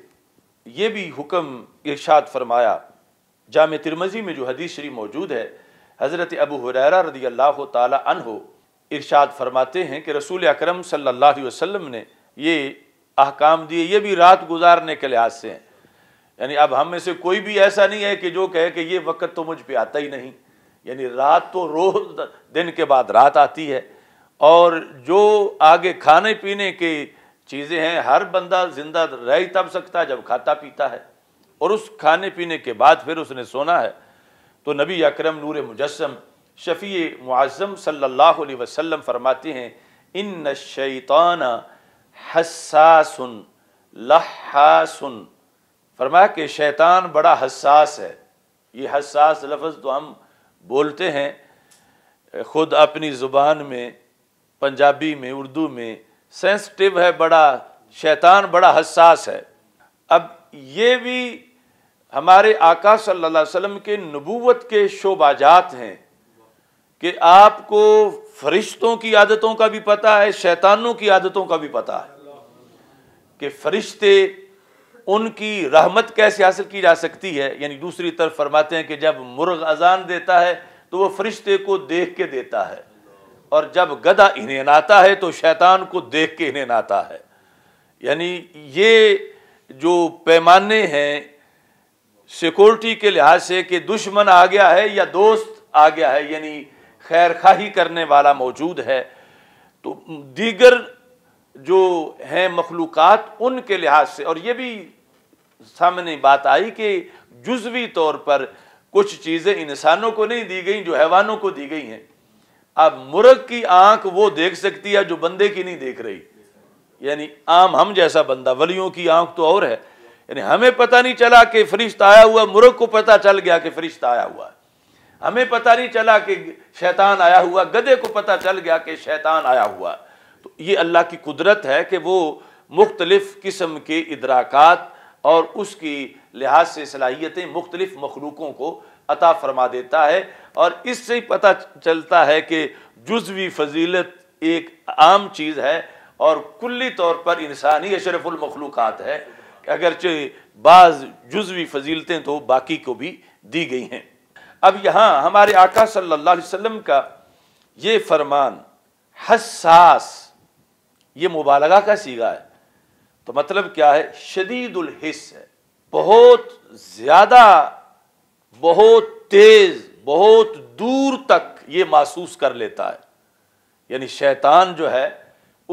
ये भी हुक्म इरशाद फरमाया जाम तिरमजी में जो हदीस शरी मौजूद है हज़रत अबू हुररा रदी अल्लाह तहो इरशाद फरमाते हैं कि रसूल अक्रम सल्ला वसम ने ये अहकाम दिए ये भी रात गुजारने के लिहाज से हैं यानी अब हम में से कोई भी ऐसा नहीं है कि जो कहे कि ये वक्त तो मुझ पर आता ही नहीं यानी रात तो रोज़ दिन के बाद रात आती है और जो आगे खाने पीने के चीज़ें हैं हर बंदा जिंदा रह तब सकता है जब खाता पीता है और उस खाने पीने के बाद फिर उसने सोना है तो नबी अकरम नूर मुजस्म शफ़ी मुआज़म सल्लल्लाहु अलैहि वसल्लम फरमाते हैं इन न शैतान हसासन लहासन फरमाया कि शैतान बड़ा हसास है ये हसास लफ्ज़ तो हम बोलते हैं ख़ुद अपनी ज़ुबान में पंजाबी में उर्दू में सेंसिटिव है बड़ा शैतान बड़ा हसास है अब ये भी हमारे आका सल्लल्लाहु अलैहि वसल्लम के नबूवत के शोबाजात हैं कि आपको फरिश्तों की आदतों का भी पता है शैतानों की आदतों का भी पता है कि फरिश्ते उनकी रहमत कैसे हासिल की जा सकती है यानी दूसरी तरफ फरमाते हैं कि जब मुर्ग अजान देता है तो वह फरिश्ते को देख के देता है और जब गदा इन्हें नाता है तो शैतान को देख के इन्हें नाता है यानी ये जो पैमाने हैं सिक्योरिटी के लिहाज से कि दुश्मन आ गया है या दोस्त आ गया है यानी खैर खाही करने वाला मौजूद है तो दीगर जो हैं मखलूक़ात उनके लिहाज से और ये भी सामने बात आई कि जुजवी तौर पर कुछ चीज़ें इंसानों को नहीं दी गई जो हैवानों को दी गई हैं अब मुर्ग की आंख वो देख सकती है जो बंदे की नहीं देख रही यानी आम हम जैसा बंदा वलियों की आंख तो और है यानी हमें पता नहीं चला कि फरिश्ता आया हुआ मुर्ग को पता चल गया कि फरिश्ता आया हुआ है हमें पता नहीं चला कि शैतान आया हुआ गधे को पता चल गया कि शैतान आया हुआ तो ये अल्लाह की कुदरत है कि वो मुख्तलिफ़ किस्म के इदराकात और उसकी लिहाज से सलाहियतें मुख्तलिफ मखलूक़ों को अता फरमा देता है और इससे ही पता चलता है कि जुजवी फजीलत एक आम चीज़ है और कुल्ली तौर पर इंसानी अशरफुलमखलूक़ात है अगरचे बाज़ जुजवी फजीलतें तो बाकी को भी दी गई हैं अब यहाँ हमारे आका सल्ला वसम का ये फरमान हसास ये मुबालगा का सीगा है तो मतलब क्या है शदीदुल है बहुत ज़्यादा बहुत तेज बहुत दूर तक ये महसूस कर लेता है यानी शैतान जो है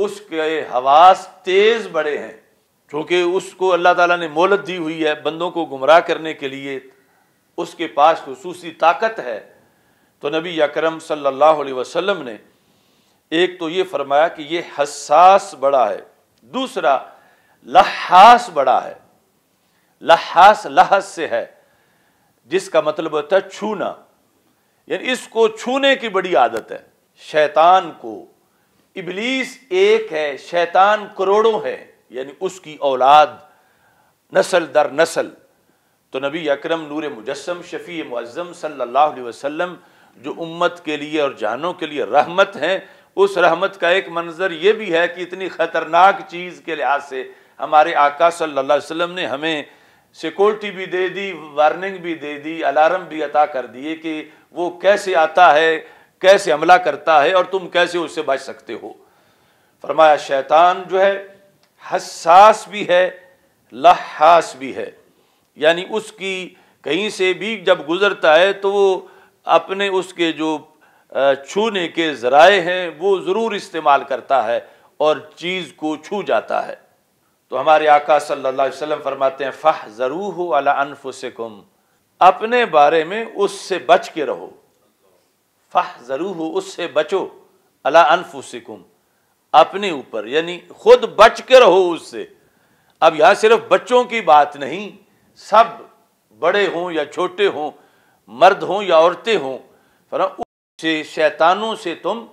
उसके हवास तेज बड़े हैं क्योंकि उसको अल्लाह ताला ने मोहलत दी हुई है बंदों को गुमराह करने के लिए उसके पास खसूसी ताकत है तो नबी अकरम सल्लल्लाहु अलैहि वसल्लम ने एक तो ये फरमाया कि ये हसास बड़ा है दूसरा लहास बड़ा है लहास लहस से है जिसका मतलब होता है छूना यानी इसको छूने की बड़ी आदत है शैतान को इबलीस एक है शैतान करोड़ों है यानी उसकी औलाद नसल दर नसल तो नबी अकरम नूर मुजस्म शफ़ी मुज़म सल्लल्लाहु अलैहि वसल्लम जो उम्मत के लिए और जानों के लिए रहमत है उस रहमत का एक मंजर यह भी है कि इतनी ख़तरनाक चीज़ के लिहाज से हमारे आका सल्लल्लाहु अलैहि वसल्लम ने हमें सिक्योरिटी भी दे दी वार्निंग भी दे दी अलार्म भी अता कर दिए कि वो कैसे आता है कैसे हमला करता है और तुम कैसे उससे बच सकते हो फरमाया शैतान जो है हसास भी है लहास भी है यानी उसकी कहीं से भी जब गुजरता है तो वो अपने उसके जो छूने के ज़राए हैं वो ज़रूर इस्तेमाल करता है और चीज़ को छू जाता है तो हमारे आका सल्लल्लाहु अलैहि वसल्लम फरमाते हैं फ़ाह हो अला अनफुसकुम अपने बारे में उससे बच के रहो फ़ाह हो उससे बचो अला अनफुसकुम अपने ऊपर यानी खुद बच के रहो उससे अब यहाँ सिर्फ बच्चों की बात नहीं सब बड़े हों या छोटे हों मर्द हों या औरतें हों फरा उससे शैतानों से तुम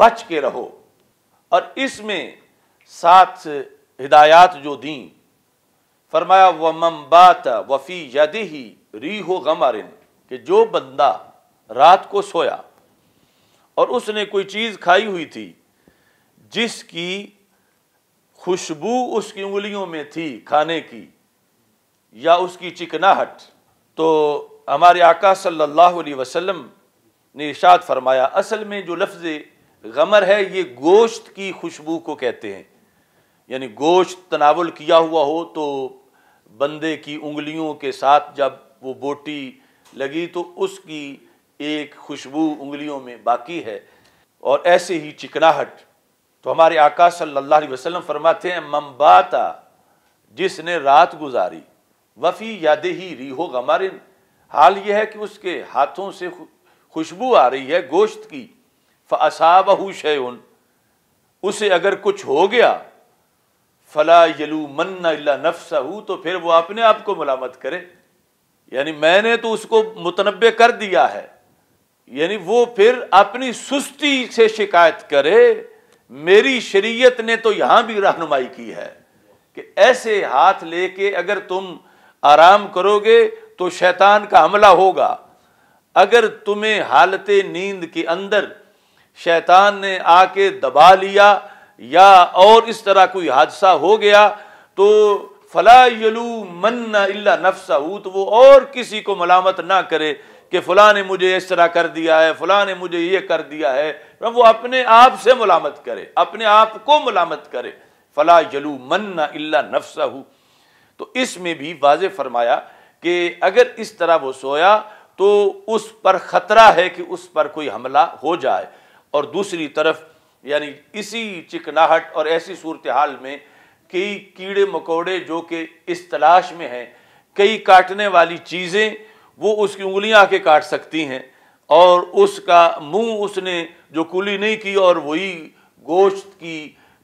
बच के रहो और इसमें साथ हिदायत जो दी फरमाया व बात वफ़ी यद ही री हो गमारिन कि जो बंदा रात को सोया और उसने कोई चीज़ खाई हुई थी जिसकी खुशबू उसकी उंगलियों में थी खाने की या उसकी चिकनाहट तो हमारे आका सल्लल्लाहु अलैहि वसल्लम ने इशाद फरमाया असल में जो लफ्ज़ गमर है ये गोश्त की खुशबू को कहते हैं यानी गोश्त तनावल किया हुआ हो तो बंदे की उंगलियों के साथ जब वो बोटी लगी तो उसकी एक खुशबू उंगलियों में बाकी है और ऐसे ही चिकनाहट तो हमारे आका सल्लल्लाहु अलैहि वसल्लम फरमाते हैं मम्बाता जिसने रात गुजारी वफ़ी यादे ही री हो गमारिन हाल यह है कि उसके हाथों से खुशबू आ रही है गोश्त की फ़साबहू शे उन उसे अगर कुछ हो गया फला यलू मन्ना इला नफसा हूँ तो फिर वो अपने आप को मलामत करे यानी मैंने तो उसको मुतनबे कर दिया है यानी वो फिर अपनी सुस्ती से शिकायत करे मेरी शरीयत ने तो यहां भी रहनुमाई की है कि ऐसे हाथ लेके अगर तुम आराम करोगे तो शैतान का हमला होगा अगर तुम्हें हालत नींद के अंदर शैतान ने आके दबा लिया या और इस तरह कोई हादसा हो गया तो फला यलू मन्ना अल्ला नफसा हूँ तो वो और किसी को मलामत ना करे कि फ़लाँ ने मुझे इस तरह कर दिया है फ़लाँ ने मुझे ये कर दिया है तो वो अपने आप से मलामत करे अपने आप को मलामत करे फला यलू मन्ना अल्ला नफसा हूँ तो इसमें भी वाज फरमाया कि अगर इस तरह वो सोया तो उस पर ख़तरा है कि उस पर कोई हमला हो जाए और दूसरी तरफ यानी इसी चिकनाहट और ऐसी सूरत हाल में कई कीड़े मकोड़े जो कि इस तलाश में हैं कई काटने वाली चीज़ें वो उसकी उंगलियां आके काट सकती हैं और उसका मुंह उसने जो कुली नहीं की और वही गोश्त की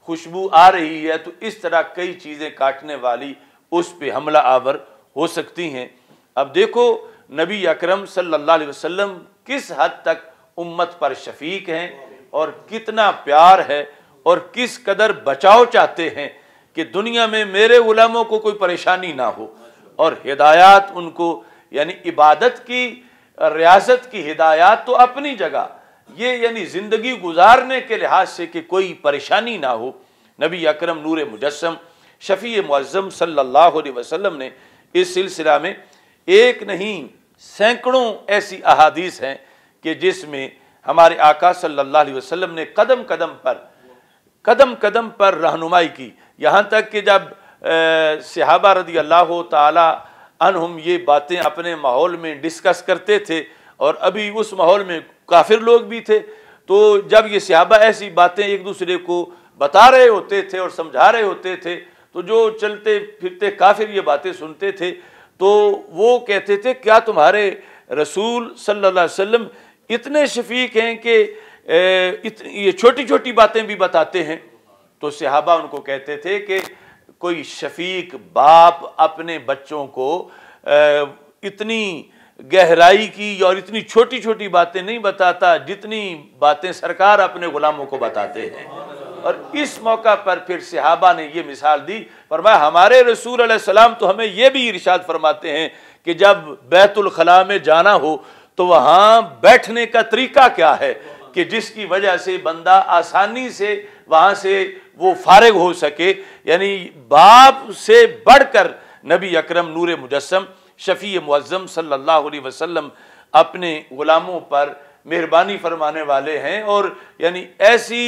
खुशबू आ रही है तो इस तरह कई चीज़ें काटने वाली उस पर हमला आवर हो सकती हैं अब देखो नबी अकरम सल्लल्लाहु अलैहि वसल्लम किस हद तक उम्मत पर शफीक हैं और कितना प्यार है और किस कदर बचाव चाहते हैं कि दुनिया में मेरे गुलामों को कोई परेशानी ना हो और हिदायत उनको यानी इबादत की रियासत की हिदायत तो अपनी जगह ये यानी ज़िंदगी गुजारने के लिहाज से कि कोई परेशानी ना हो नबी अकरम नूर मुजस्म शफ़ी मुज़म सल्लल्लाहु अलैहि वसल्लम ने इस सिलसिला में एक नहीं सैकड़ों ऐसी अहादीस हैं कि जिसमें हमारे आका सल्लल्लाहु अलैहि वसल्लम ने कदम कदम पर कदम कदम पर रहनुमाई की यहाँ तक कि जब सिहाबा रदी अल्लाह तुम ये बातें अपने माहौल में डिस्कस करते थे और अभी उस माहौल में काफिर लोग भी थे तो जब ये सिहाबा ऐसी बातें एक दूसरे को बता रहे होते थे और समझा रहे होते थे तो जो चलते फिरते काफिर ये बातें सुनते थे तो वो कहते थे क्या तुम्हारे रसूल सल्लल्लाहु अलैहि वसल्लम इतने शफीक हैं कि ये छोटी छोटी बातें भी बताते हैं तो सिहाबा उनको कहते थे कि कोई शफीक बाप अपने बच्चों को इतनी गहराई की और इतनी छोटी छोटी बातें नहीं बताता जितनी बातें सरकार अपने गुलामों को बताते हैं और इस मौका पर फिर सिहाबा ने ये मिसाल दी पर मैं हमारे रसूल सलाम तो हमें यह भी इरशाद फरमाते हैं कि जब बैतुलखला में जाना हो तो वहां बैठने का तरीका क्या है कि जिसकी वजह से बंदा आसानी से वहां से वो फारग हो सके यानी बाप से बढ़कर नबी अकरम नूर मुजस्म शफ़ी मुज़म सल्लल्लाहु अलैहि वसल्लम अपने ग़ुलामों पर मेहरबानी फरमाने वाले हैं और यानी ऐसी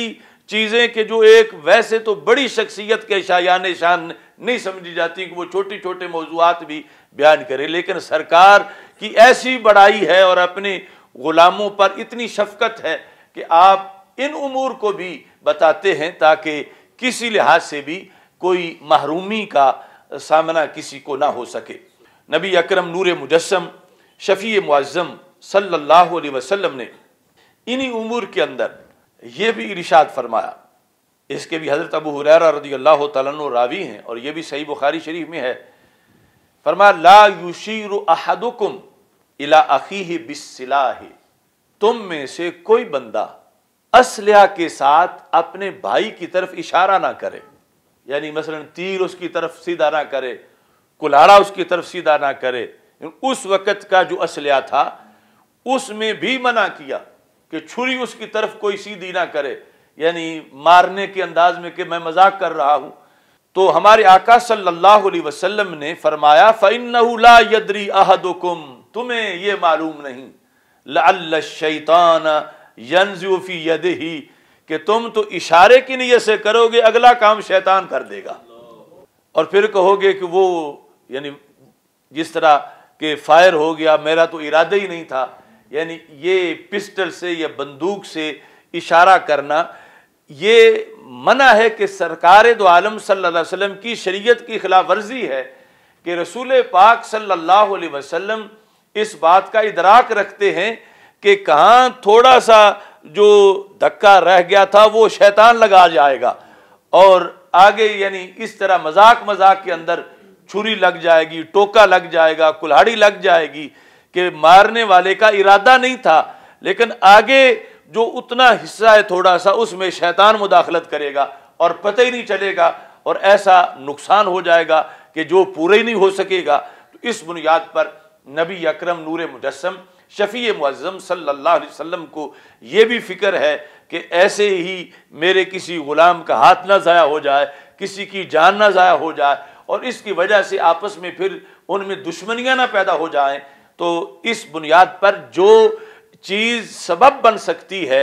चीज़ें कि जो एक वैसे तो बड़ी शख्सियत के शायान शान नहीं समझी जाती कि वो छोटे छोटे मौजूद भी बयान करे लेकिन सरकार कि ऐसी बड़ाई है और अपने गुलामों पर इतनी शफकत है कि आप इन उमूर को भी बताते हैं ताकि किसी लिहाज से भी कोई महरूमी का सामना किसी को ना हो सके नबी अकरम नूर मुजस्म शफ़ी मुआज़म सल्लल्लाहु अलैहि वसल्लम ने इन्हीं उमूर के अंदर यह भी इरशाद फरमाया इसके भी हज़रत अबू हुरैरा रदी अल्लाह तु रावी हैं और यह भी सही बुखारी शरीफ में है फरमा ला युशीर अहदुकुम इला अखी ही बिस्सिलाही तुम में से कोई बंदा असलिया के साथ अपने भाई की तरफ इशारा ना करे यानी मसलन तीर उसकी तरफ सीधा ना करे कुल्हाड़ा उसकी तरफ सीधा ना करे उस वक़्त का जो असलिया था उसमें भी मना किया कि छुरी उसकी तरफ कोई सीधी ना करे यानी मारने के अंदाज में कि मैं मजाक कर रहा हूं तो हमारे आका सल्लल्लाहु अलैहि वसल्लम ने फरमाया फ़ैन ला यद्री अहदुकुम तुम्हें ये मालूम नहीं लैतान यनजूफी यद ही कि तुम तो इशारे की नीयत से करोगे अगला काम शैतान कर देगा और फिर कहोगे कि वो यानी जिस तरह के फायर हो गया मेरा तो इरादा ही नहीं था यानी ये पिस्टल से या बंदूक से इशारा करना ये मना है कि सरकार दो तो आलम सल्लल्लाहु अलैहि वसल्लम की शरीयत की खिलाफ वर्जी है कि रसूल पाक सल्लल्लाहु अलैहि वसल्लम इस बात का इदराक रखते हैं कि कहाँ थोड़ा सा जो धक्का रह गया था वो शैतान लगा जाएगा और आगे यानी इस तरह मजाक मजाक के अंदर छुरी लग जाएगी टोका लग जाएगा कुल्हाड़ी लग जाएगी कि मारने वाले का इरादा नहीं था लेकिन आगे जो उतना हिस्सा है थोड़ा सा उसमें शैतान मुदाखलत करेगा और पता ही नहीं चलेगा और ऐसा नुकसान हो जाएगा कि जो पूरे ही नहीं हो सकेगा तो इस बुनियाद पर नबी अक्रम नूर मुजस्म शफ़ी मुज़म सल्लाम को ये भी फ़िक्र है कि ऐसे ही मेरे किसी ग़ुलाम का हाथ ना ज़ाया हो जाए किसी की जान ना ज़ाया हो जाए और इसकी वजह से आपस में फिर उनमें दुश्मनियाँ ना पैदा हो जाएँ तो इस बुनियाद पर जो चीज़ सबब बन सकती है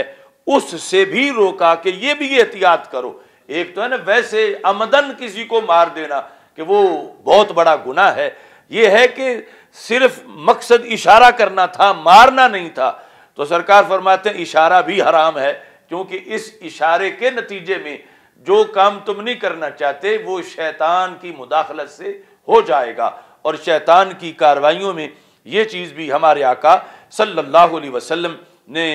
उससे भी रोका कि ये भी एहतियात करो एक तो है ना वैसे आमदन किसी को मार देना कि वो बहुत बड़ा गुना है ये है कि सिर्फ मकसद इशारा करना था मारना नहीं था तो सरकार फरमाते हैं इशारा भी हराम है क्योंकि इस इशारे के नतीजे में जो काम तुम नहीं करना चाहते वो शैतान की मुदाखलत से हो जाएगा और शैतान की कार्रवाइयों में ये चीज़ भी हमारे आका सल्लल्लाहु अलैहि वसल्लम ने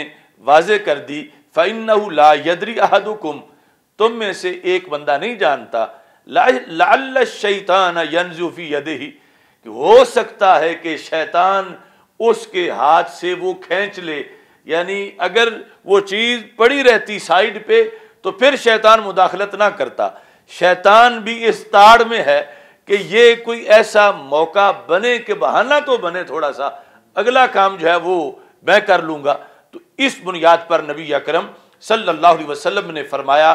वाजे कर दी फ़ैन ला यदरी अहदुकुम तुम में से एक बंदा नहीं जानता ला शैतान यनजूफ़ी यदही कि हो सकता है कि शैतान उसके हाथ से वो खींच ले यानी अगर वो चीज़ पड़ी रहती साइड पे तो फिर शैतान मुदाखलत ना करता शैतान भी इस ताड़ में है कि ये कोई ऐसा मौका बने के बहाना तो बने थोड़ा सा अगला काम जो है वो मैं कर लूंगा तो इस बुनियाद पर नबी अकरम सल्लल्लाहु अलैहि वसल्लम ने फरमाया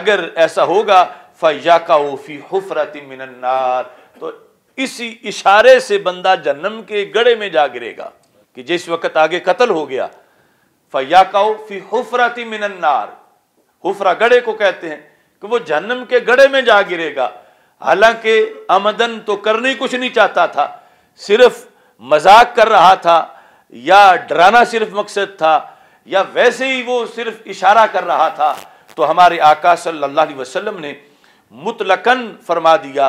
अगर ऐसा होगा फ़याका फ़ी हफरत मिनन्नार तो इसी इशारे से बंदा जन्म के गड़े में जा गिरेगा कि जिस वक्त आगे कत्ल हो गया फयाकाओ फी हुफराती मिनन्नार हुफरा गड़े को कहते हैं कि वो जन्म के गड़े में जा गिरेगा हालांकि आमदन तो करने कुछ नहीं चाहता था सिर्फ मजाक कर रहा था या डराना सिर्फ मकसद था या वैसे ही वो सिर्फ इशारा कर रहा था तो हमारे आका सल्लल्लाहु अलैहि वसल्लम ने मुतलकन फरमा दिया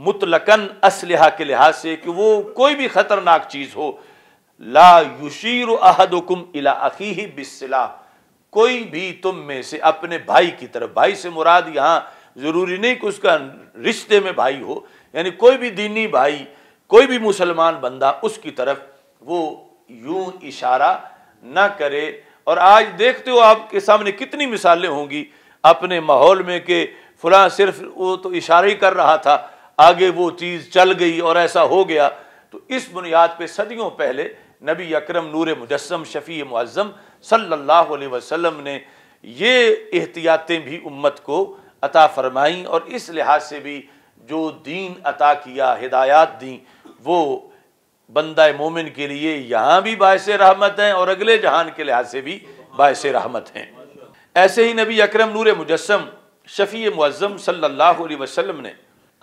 मुतलकन असलहा के लिहाज से कि वो कोई भी ख़तरनाक चीज़ हो ला युशीर अहदुकुम इला अखी ही बिसला कोई भी तुम में से अपने भाई की तरफ भाई से मुराद यहाँ ज़रूरी नहीं कि उसका रिश्ते में भाई हो यानी कोई भी दीनी भाई कोई भी मुसलमान बंदा उसकी तरफ वो यूं इशारा ना करे और आज देखते हो आपके सामने कितनी मिसालें होंगी अपने माहौल में कि फलां सिर्फ वो तो इशारा ही कर रहा था आगे वो चीज़ चल गई और ऐसा हो गया तो इस बुनियाद पर सदियों पहले नबी अक्रम नूर मुजस्म शफ़ी मज़म सल्ला वसम ने ये एहतियातें भी उम्मत को अता फ़रमाईं और इस लिहाज से भी जो दीन अता किया हिदायत दी वो बंदा मोमिन के लिए यहाँ भी बायस रहमत हैं और अगले जहान के लिहाज से भी बायस रहमत हैं ऐसे ही नबी अक्रम नूर मुजस्म शफ़ी मुज़म सल्ला वसलम ने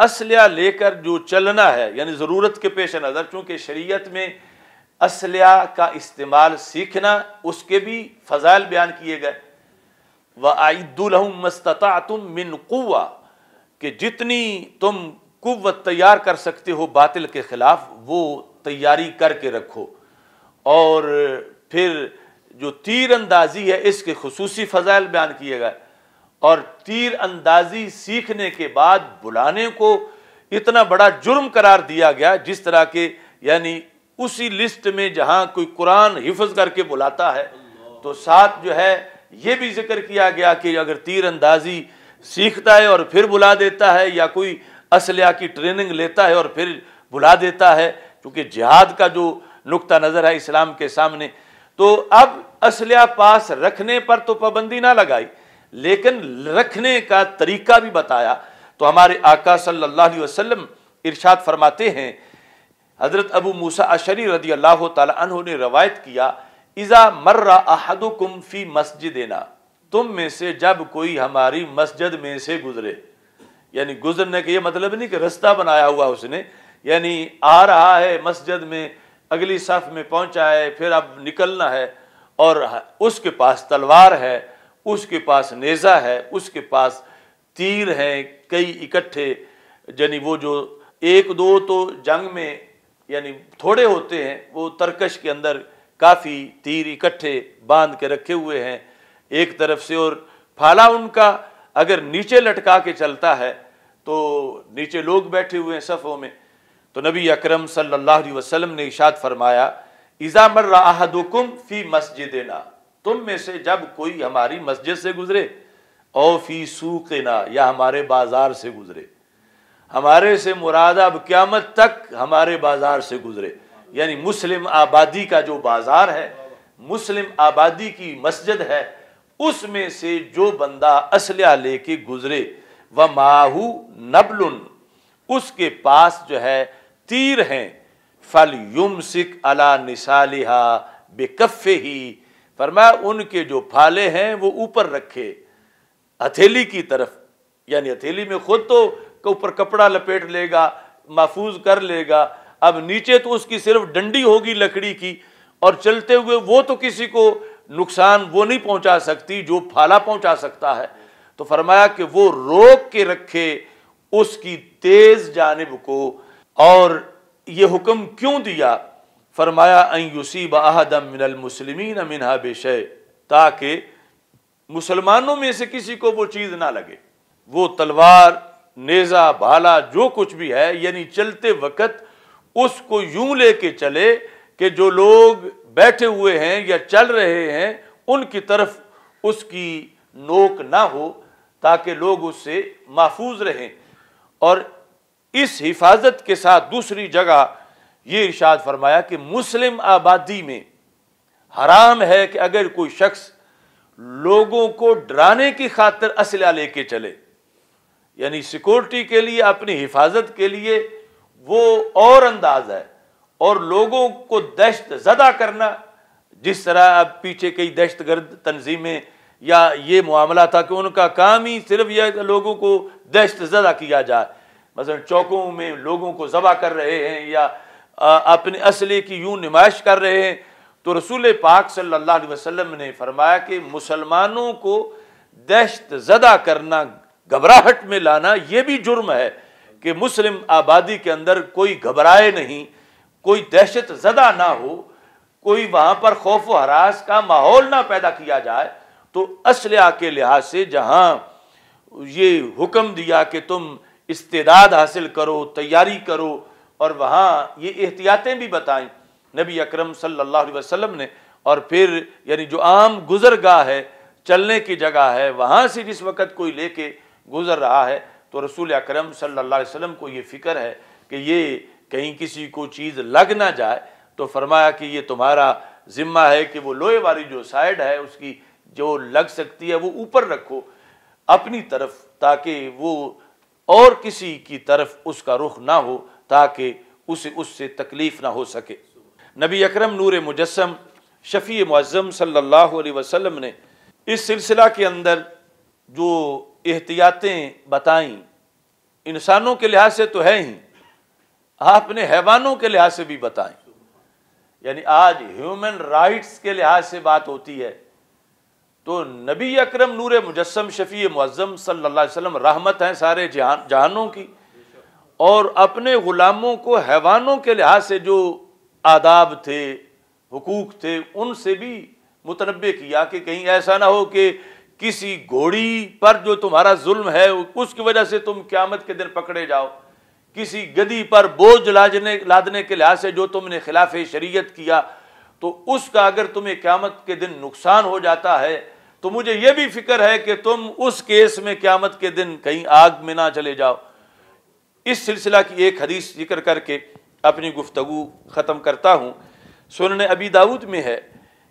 असलिया लेकर जो चलना है यानी ज़रूरत के पेश नज़र चूंकि शरीयत में असलिया का इस्तेमाल सीखना उसके भी फ़जाइल बयान किए गए व आईदुलहम मस्तता तुम मिन कुआ कि जितनी तुम कुत तैयार कर सकते हो बातिल के ख़िलाफ़ वो तैयारी करके रखो और फिर जो तीर अंदाजी है इसके खसूसी फ़जाइल बयान किए गए और तीर अंदाजी सीखने के बाद बुलाने को इतना बड़ा जुर्म करार दिया गया जिस तरह के यानी उसी लिस्ट में जहां कोई कुरान हिफज करके बुलाता है तो साथ जो है ये भी जिक्र किया गया कि अगर तीर अंदाजी सीखता है और फिर बुला देता है या कोई असलिया की ट्रेनिंग लेता है और फिर बुला देता है क्योंकि जिहाद का जो नुकता नज़र है इस्लाम के सामने तो अब असलिया पास रखने पर तो पाबंदी ना लगाई लेकिन रखने का तरीका भी बताया तो हमारे आका सल्लल्लाहु अलैहि वसल्लम इरशाद फरमाते हैं हज़रत अबू मूसा अशरी रदी अल्लाह तु ने रवायत किया इज़ा मर्रा अहदुकुम फ़ी मस्जिदेना तुम में से जब कोई हमारी मस्जिद में से गुजरे यानी गुजरने का ये मतलब नहीं कि रास्ता बनाया हुआ उसने यानी आ रहा है मस्जिद में अगली सफ में पहुंचा है फिर अब निकलना है और उसके पास तलवार है उसके पास नेज़ा है उसके पास तीर हैं कई इकट्ठे यानी वो जो एक दो तो जंग में यानी थोड़े होते हैं वो तरकश के अंदर काफ़ी तीर इकट्ठे बांध के रखे हुए हैं एक तरफ से और फाला उनका अगर नीचे लटका के चलता है तो नीचे लोग बैठे हुए हैं सफ़ों में तो नबी अकरम सल्लल्लाहु अलैहि वसल्लम ने इशाद फरमाया इज़ा मर रहा फ़ी तुम में से जब कोई हमारी मस्जिद से गुजरे ओफी फी सूकना या हमारे बाजार से गुजरे हमारे से मुराद अब क्यामत तक हमारे बाजार से गुजरे यानी मुस्लिम आबादी का जो बाजार है मुस्लिम आबादी की मस्जिद है उसमें से जो बंदा असलिया लेके गुजरे व माहू नबल उसके पास जो है तीर हैं फल युम सिक अला निशालिहा बेकफ़े ही फरमाया उनके जो फाले हैं वो ऊपर रखे हथेली की तरफ यानी हथेली में खुद तो ऊपर कपड़ा लपेट लेगा महफूज कर लेगा अब नीचे तो उसकी सिर्फ डंडी होगी लकड़ी की और चलते हुए वो तो किसी को नुकसान वो नहीं पहुंचा सकती जो फाला पहुंचा सकता है तो फरमाया कि वो रोक के रखे उसकी तेज जानब को और ये हुक्म क्यों दिया फरमाया यूसीब अहदम मिनलमसलमिन मिनहा बेशय ताकि मुसलमानों में से किसी को वो चीज़ ना लगे वो तलवार नेज़ा भाला जो कुछ भी है यानी चलते वक्त उसको यूं लेके चले कि जो लोग बैठे हुए हैं या चल रहे हैं उनकी तरफ उसकी नोक ना हो ताकि लोग उससे महफूज रहें और इस हिफाजत के साथ दूसरी जगह ये इर्शाद फरमाया कि मुस्लिम आबादी में हराम है कि अगर कोई शख्स लोगों को डराने की खातर असला लेके चले यानी सिक्योरिटी के लिए अपनी हिफाजत के लिए वो और अंदाज है और लोगों को दहशत ज़दा करना जिस तरह अब पीछे कई दहशत गर्द तनजीमें या ये मामला था कि उनका काम ही सिर्फ यह लोगों को दहशत ज़दा किया जाए मसलन चौकों में लोगों को जबा कर रहे हैं या अपने असले की यूं नुमाइश कर रहे हैं तो रसूल पाक सल्लल्लाहु अलैहि वसल्लम ने फरमाया कि मुसलमानों को दहशत ज़दा करना घबराहट में लाना ये भी जुर्म है कि मुस्लिम आबादी के अंदर कोई घबराए नहीं कोई दहशत ज़दा ना हो कोई वहाँ पर खौफ व हरास का माहौल ना पैदा किया जाए तो असलिया के लिहाज से जहाँ ये हुक्म दिया कि तुम इस्तेदाद हासिल करो तैयारी करो और वहाँ ये एहतियातें भी बताएं नबी अकरम सल्लल्लाहु अलैहि वसल्लम ने और फिर यानी जो आम गुजरगाह है चलने की जगह है वहाँ से जिस वक़्त कोई लेके गुजर रहा है तो रसूल अकरम सल्लल्लाहु अलैहि वसल्लम को ये फ़िक्र है कि ये कहीं किसी को चीज़ लग ना जाए तो फरमाया कि ये तुम्हारा ज़िम्मा है कि वो लोहे वाली जो साइड है उसकी जो लग सकती है वो ऊपर रखो अपनी तरफ ताकि वो और किसी की तरफ उसका रुख ना हो ताकि उसे उससे तकलीफ़ ना हो सके नबी अकरम नूर मुजस्म शफ़ी मुज़म सल्लल्लाहु अलैहि वसल्लम ने इस सिलसिला के अंदर जो एहतियातें बताई इंसानों के लिहाज से तो है ही आपने हैवानों के लिहाज से भी बताएं यानी आज ह्यूमन राइट्स के लिहाज से बात होती है तो नबी अकरम नूर मुजस्म शफ़ी मुज़म सल्ला वसम रहमत हैं सारे जहान जहानों की और अपने ग़ुलामों को हैवानों के लिहाज से जो आदाब थे हुकूक थे उनसे भी मुतनबे किया कि कहीं ऐसा ना हो कि किसी घोड़ी पर जो तुम्हारा जुल्म है उसकी वजह से तुम क्यामत के दिन पकड़े जाओ किसी गदी पर बोझ लाजने लादने के लिहाज से जो तुमने खिलाफ शरीयत किया तो उसका अगर तुम्हें क्यामत के दिन नुकसान हो जाता है तो मुझे यह भी फिक्र है कि तुम उस केस में क्यामत के दिन कहीं आग में ना चले जाओ इस सिलसिला की एक हदीस जिक्र करके अपनी गुफ्तु ख़त्म करता हूँ सुनने अबी दाऊद में है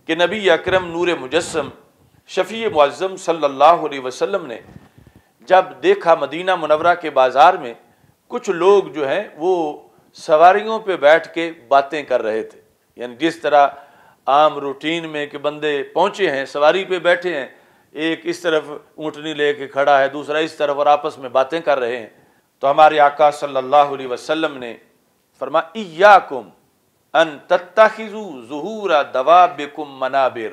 कि नबी अकरम नूर मुजस्म शफ़ी मुज़म सल्लल्लाहु अलैहि वसल्लम ने जब देखा मदीना मुनवरा के बाज़ार में कुछ लोग जो हैं वो सवारियों पे बैठ के बातें कर रहे थे यानी जिस तरह आम रूटीन में कि बंदे पहुँचे हैं सवारी पे बैठे हैं एक इस तरफ ऊँटनी ले खड़ा है दूसरा इस तरफ और आपस में बातें कर रहे हैं तो हमारे आका सल्लल्लाहु अलैहि वसल्लम ने फरमा इयाकुम अन तत्ताखिजू जहूरा दवा बेकुम मनाबिर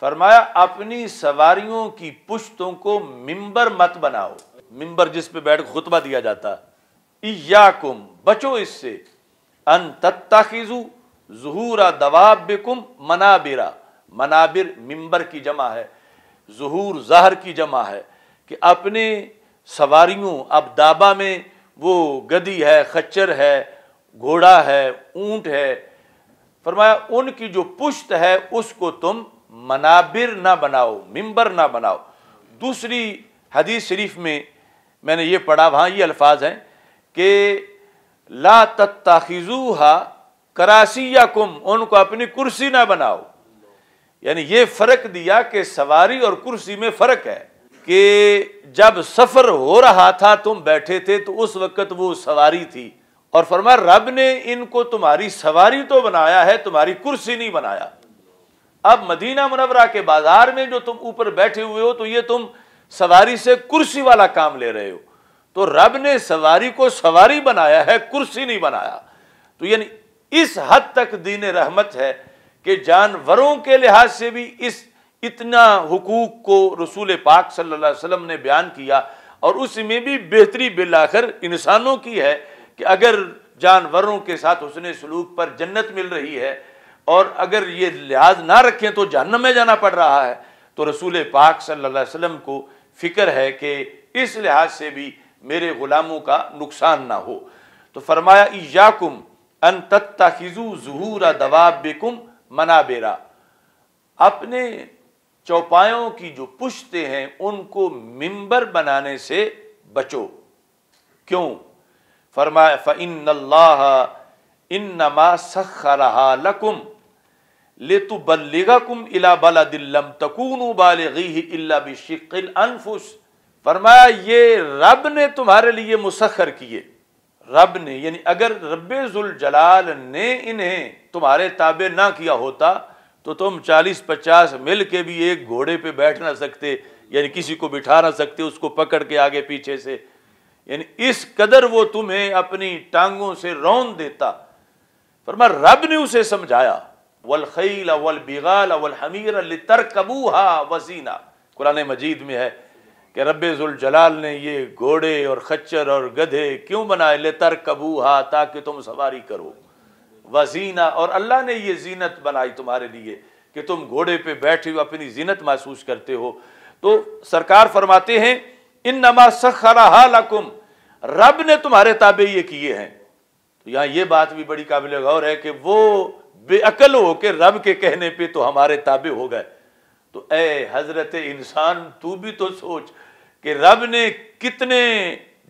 फरमाया अपनी सवारियों की पुश्तों को मिंबर मत बनाओ मिंबर जिस पे बैठ खुतबा दिया जाता इयाकुम बचो इससे अन तत्ताखिजू जहूरा दवा बेकुम मनाबिरा मनाबिर मिंबर की जमा है जहूर जहर की जमा है कि अपने सवारियों अब दाबा में वो गदी है खच्चर है घोड़ा है ऊंट है फरमाया उनकी जो पुश्त है उसको तुम मनाबिर ना बनाओ मिंबर ना बनाओ दूसरी हदीस शरीफ में मैंने ये पढ़ा वहाँ ये अल्फाज हैं कि ला तत्ताखिजूहा या कुम उनको अपनी कुर्सी ना बनाओ यानी ये फ़र्क दिया कि सवारी और कुर्सी में फ़र्क है कि जब सफ़र हो रहा था तुम बैठे थे तो उस वक़्त वो सवारी थी और फरमा रब ने इनको तुम्हारी सवारी तो बनाया है तुम्हारी कुर्सी नहीं बनाया अब मदीना मुनवरा के बाजार में जो तुम ऊपर बैठे हुए हो तो ये तुम सवारी से कुर्सी वाला काम ले रहे हो तो रब ने सवारी को सवारी बनाया है कुर्सी नहीं बनाया तो यानी इस हद तक दीन रहमत है कि जानवरों के लिहाज से भी इस इतना हकूक़ को रसूल पाक सल्लल्लाहु अलैहि वसल्लम ने बयान किया और उसमें भी बेहतरी बिलाकर इंसानों की है कि अगर जानवरों के साथ उसने सलूक पर जन्नत मिल रही है और अगर ये लिहाज ना रखें तो जहन्नम में जाना पड़ रहा है तो रसूल पाक सल्लल्लाहु अलैहि वसल्लम को फ़िक्र है कि इस लिहाज से भी मेरे ग़ुलामों का नुकसान ना हो तो फरमाया ईजाकुम अन तत्ताखिजू जहूरा मना बेरा अपने चौपायों की जो पुश्ते हैं उनको मिंबर बनाने से बचो क्यों फरमाया फ़िन इन नमा लकुम ले इला बला दिल्लम तकून अनफुस फरमाया ये रब ने तुम्हारे लिए मुसखर किए रब ने यानी अगर जुल जलाल ने इन्हें तुम्हारे ताबे ना किया होता तो तुम चालीस पचास मिल के भी एक घोड़े पे बैठ ना सकते यानी किसी को बिठा ना सकते उसको पकड़ के आगे पीछे से यानी इस कदर वो तुम्हें अपनी टांगों से रौन देता पर मैं रब ने उसे समझाया वल खैल अवल बिगाल अवल हमीर तर कबूहा वसीना कुरान मजीद में है कि रब जलाल ने ये घोड़े और खच्चर और गधे क्यों बनाए ले तर कबूहा ताकि तुम सवारी करो वजीना और अल्लाह ने ये जीनत बनाई तुम्हारे लिए कि तुम घोड़े पे बैठे हुए अपनी जीनत महसूस करते हो तो सरकार फरमाते हैं इन नमा सखरा रब ने तुम्हारे ताबे ये किए हैं तो यहां ये बात भी बड़ी काबिल गौर है कि वो बेअकल हो के रब के कहने पे तो हमारे ताबे हो गए तो ए हजरत इंसान तू भी तो सोच कि रब ने कितने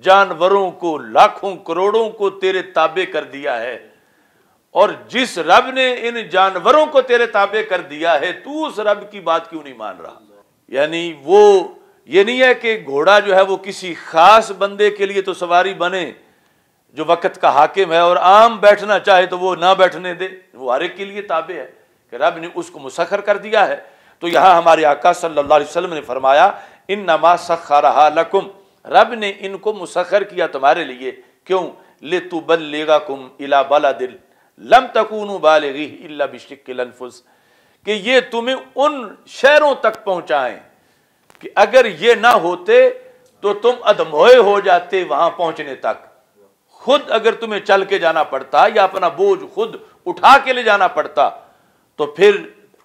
जानवरों को लाखों करोड़ों को तेरे ताबे कर दिया है और जिस रब ने इन जानवरों को तेरे ताबे कर दिया है तू उस रब की बात क्यों नहीं मान रहा यानी वो ये नहीं है कि घोड़ा जो है वो किसी खास बंदे के लिए तो सवारी बने जो वक्त का हाकिम है और आम बैठना चाहे तो वो ना बैठने दे वो हर एक के लिए ताबे है कि रब ने उसको मुसखर कर दिया है तो यहां हमारे आका सल्लल्लाहु अलैहि वसल्लम ने फरमाया इन नमा सखा लकुम रब ने इनको मुसखर किया तुम्हारे लिए क्यों ले तू बल लेगा कुम इला बला दिल लम तकून बालगी बिशिकलफुस कि ये तुम्हें उन शहरों तक पहुंचाएं कि अगर ये ना होते तो तुम अधमोए हो जाते वहां पहुंचने तक खुद अगर तुम्हें चल के जाना पड़ता या अपना बोझ खुद उठा के ले जाना पड़ता तो फिर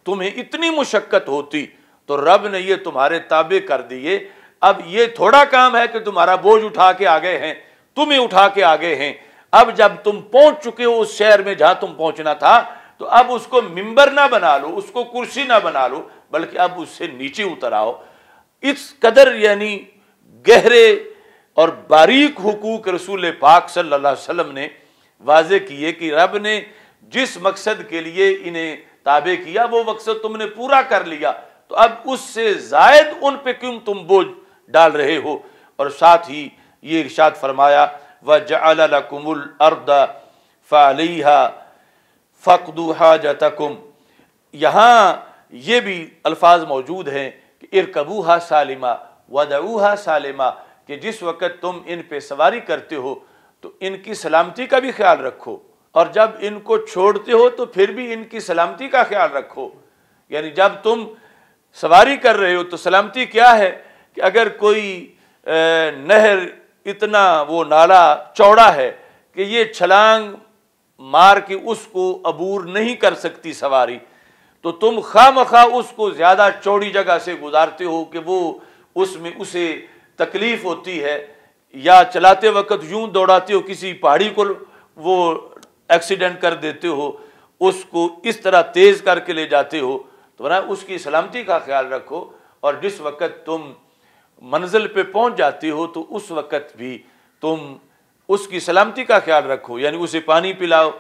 तुम्हें इतनी मुशक्कत होती तो रब ने ये तुम्हारे ताबे कर दिए अब ये थोड़ा काम है कि तुम्हारा बोझ उठा के आ गए हैं तुम्हें उठा के आ गए हैं अब जब तुम पहुंच चुके हो उस शहर में जहां तुम पहुंचना था तो अब उसको मिंबर ना बना लो उसको कुर्सी ना बना लो बल्कि अब उससे नीचे उतर आओ इस कदर यानी गहरे और बारीक हुकूक रसूल पाक सल्लल्लाहु अलैहि वसल्लम ने वाजे किए कि रब ने जिस मकसद के लिए इन्हें ताबे किया वो मकसद तुमने पूरा कर लिया तो अब उससे जायद उन पे क्यों तुम बोझ डाल रहे हो और साथ ही ये इर्शाद फरमाया व जलाकुमुल अर्द फ़ालिहा यहाँ ये भी अल्फाज मौजूद हैं कि इरकबूहा सालिमा वदऊहा सालिमा कि जिस वक़्त तुम इन पर सवारी करते हो तो इनकी सलामती का भी ख्याल रखो और जब इनको छोड़ते हो तो फिर भी इनकी सलामती का ख्याल रखो यानी जब तुम सवारी कर रहे हो तो सलामती क्या है कि अगर कोई नहर इतना वो नाला चौड़ा है कि ये छलांग मार के उसको अबूर नहीं कर सकती सवारी तो तुम खाम मखा उसको ज़्यादा चौड़ी जगह से गुजारते हो कि वो उसमें उसे तकलीफ़ होती है या चलाते वक्त यूं दौड़ाते हो किसी पहाड़ी को वो एक्सीडेंट कर देते हो उसको इस तरह तेज़ करके ले जाते हो तो बना उसकी सलामती का ख्याल रखो और जिस वक्त तुम मंजिल पर पहुँच जाती हो तो उस वक़्त भी तुम उसकी सलामती का ख्याल रखो यानी उसे पानी पिलाओ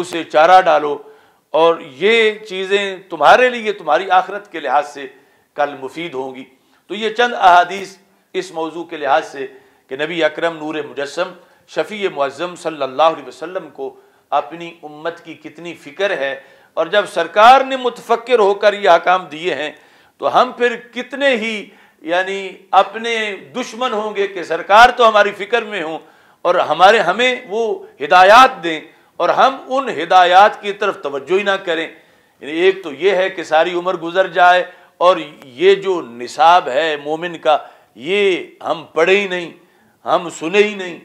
उसे चारा डालो और ये चीज़ें तुम्हारे लिए तुम्हारी आखरत के लिहाज से कल मुफीद होंगी तो ये चंद अहादीस इस मौजू के लिहाज से कि नबी अक्रम नूर मुजस्म शफ़ी मुज़म सल्ला अलैहि को अपनी उम्म की कितनी फ़िक्र है और जब सरकार ने मुतफ़र होकर ये अकाम दिए हैं तो हम फिर कितने ही यानी अपने दुश्मन होंगे कि सरकार तो हमारी फ़िक्र में हो और हमारे हमें वो हिदायत दें और हम उन हिदायत की तरफ तवज्जो ही ना करें एक तो ये है कि सारी उम्र गुजर जाए और ये जो निसाब है मोमिन का ये हम पढ़े ही नहीं हम सुने ही नहीं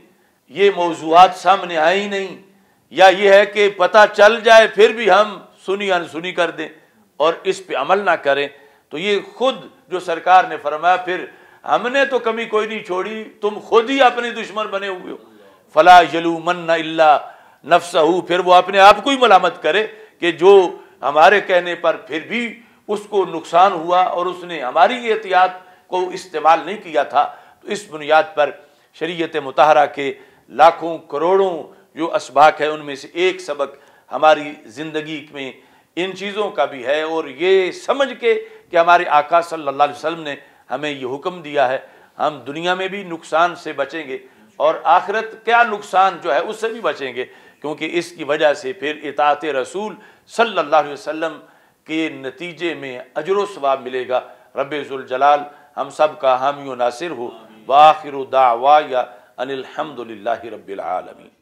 ये मौजूद सामने आए ही नहीं या ये है कि पता चल जाए फिर भी हम सुनी अनसुनी कर दें और इस पर अमल ना करें तो ये खुद जो सरकार ने फरमाया फिर हमने तो कमी कोई नहीं छोड़ी तुम खुद ही अपने दुश्मन बने हुए हो फला यलूमन नफ्स हो फिर वो अपने आप को ही मलामत करे कि जो हमारे कहने पर फिर भी उसको नुकसान हुआ और उसने हमारी एहतियात को इस्तेमाल नहीं किया था तो इस बुनियाद पर शरीयत मतहरा के लाखों करोड़ों जो इसबाक है उनमें से एक सबक हमारी ज़िंदगी में इन चीज़ों का भी है और ये समझ के कि हमारे आका सल्लल्लाहु अलैहि वसल्लम ने हमें ये हुक्म दिया है हम दुनिया में भी नुकसान से बचेंगे और आखिरत क्या नुकसान जो है उससे भी बचेंगे क्योंकि इसकी वजह से फिर इतात रसूल सल्लल्लाहु अलैहि वसल्लम के नतीजे में अजर सवाब मिलेगा रबाल हम सब का हामी नासिर हो वाखिर दावा या अनिलहमदिल्ला रबालमीन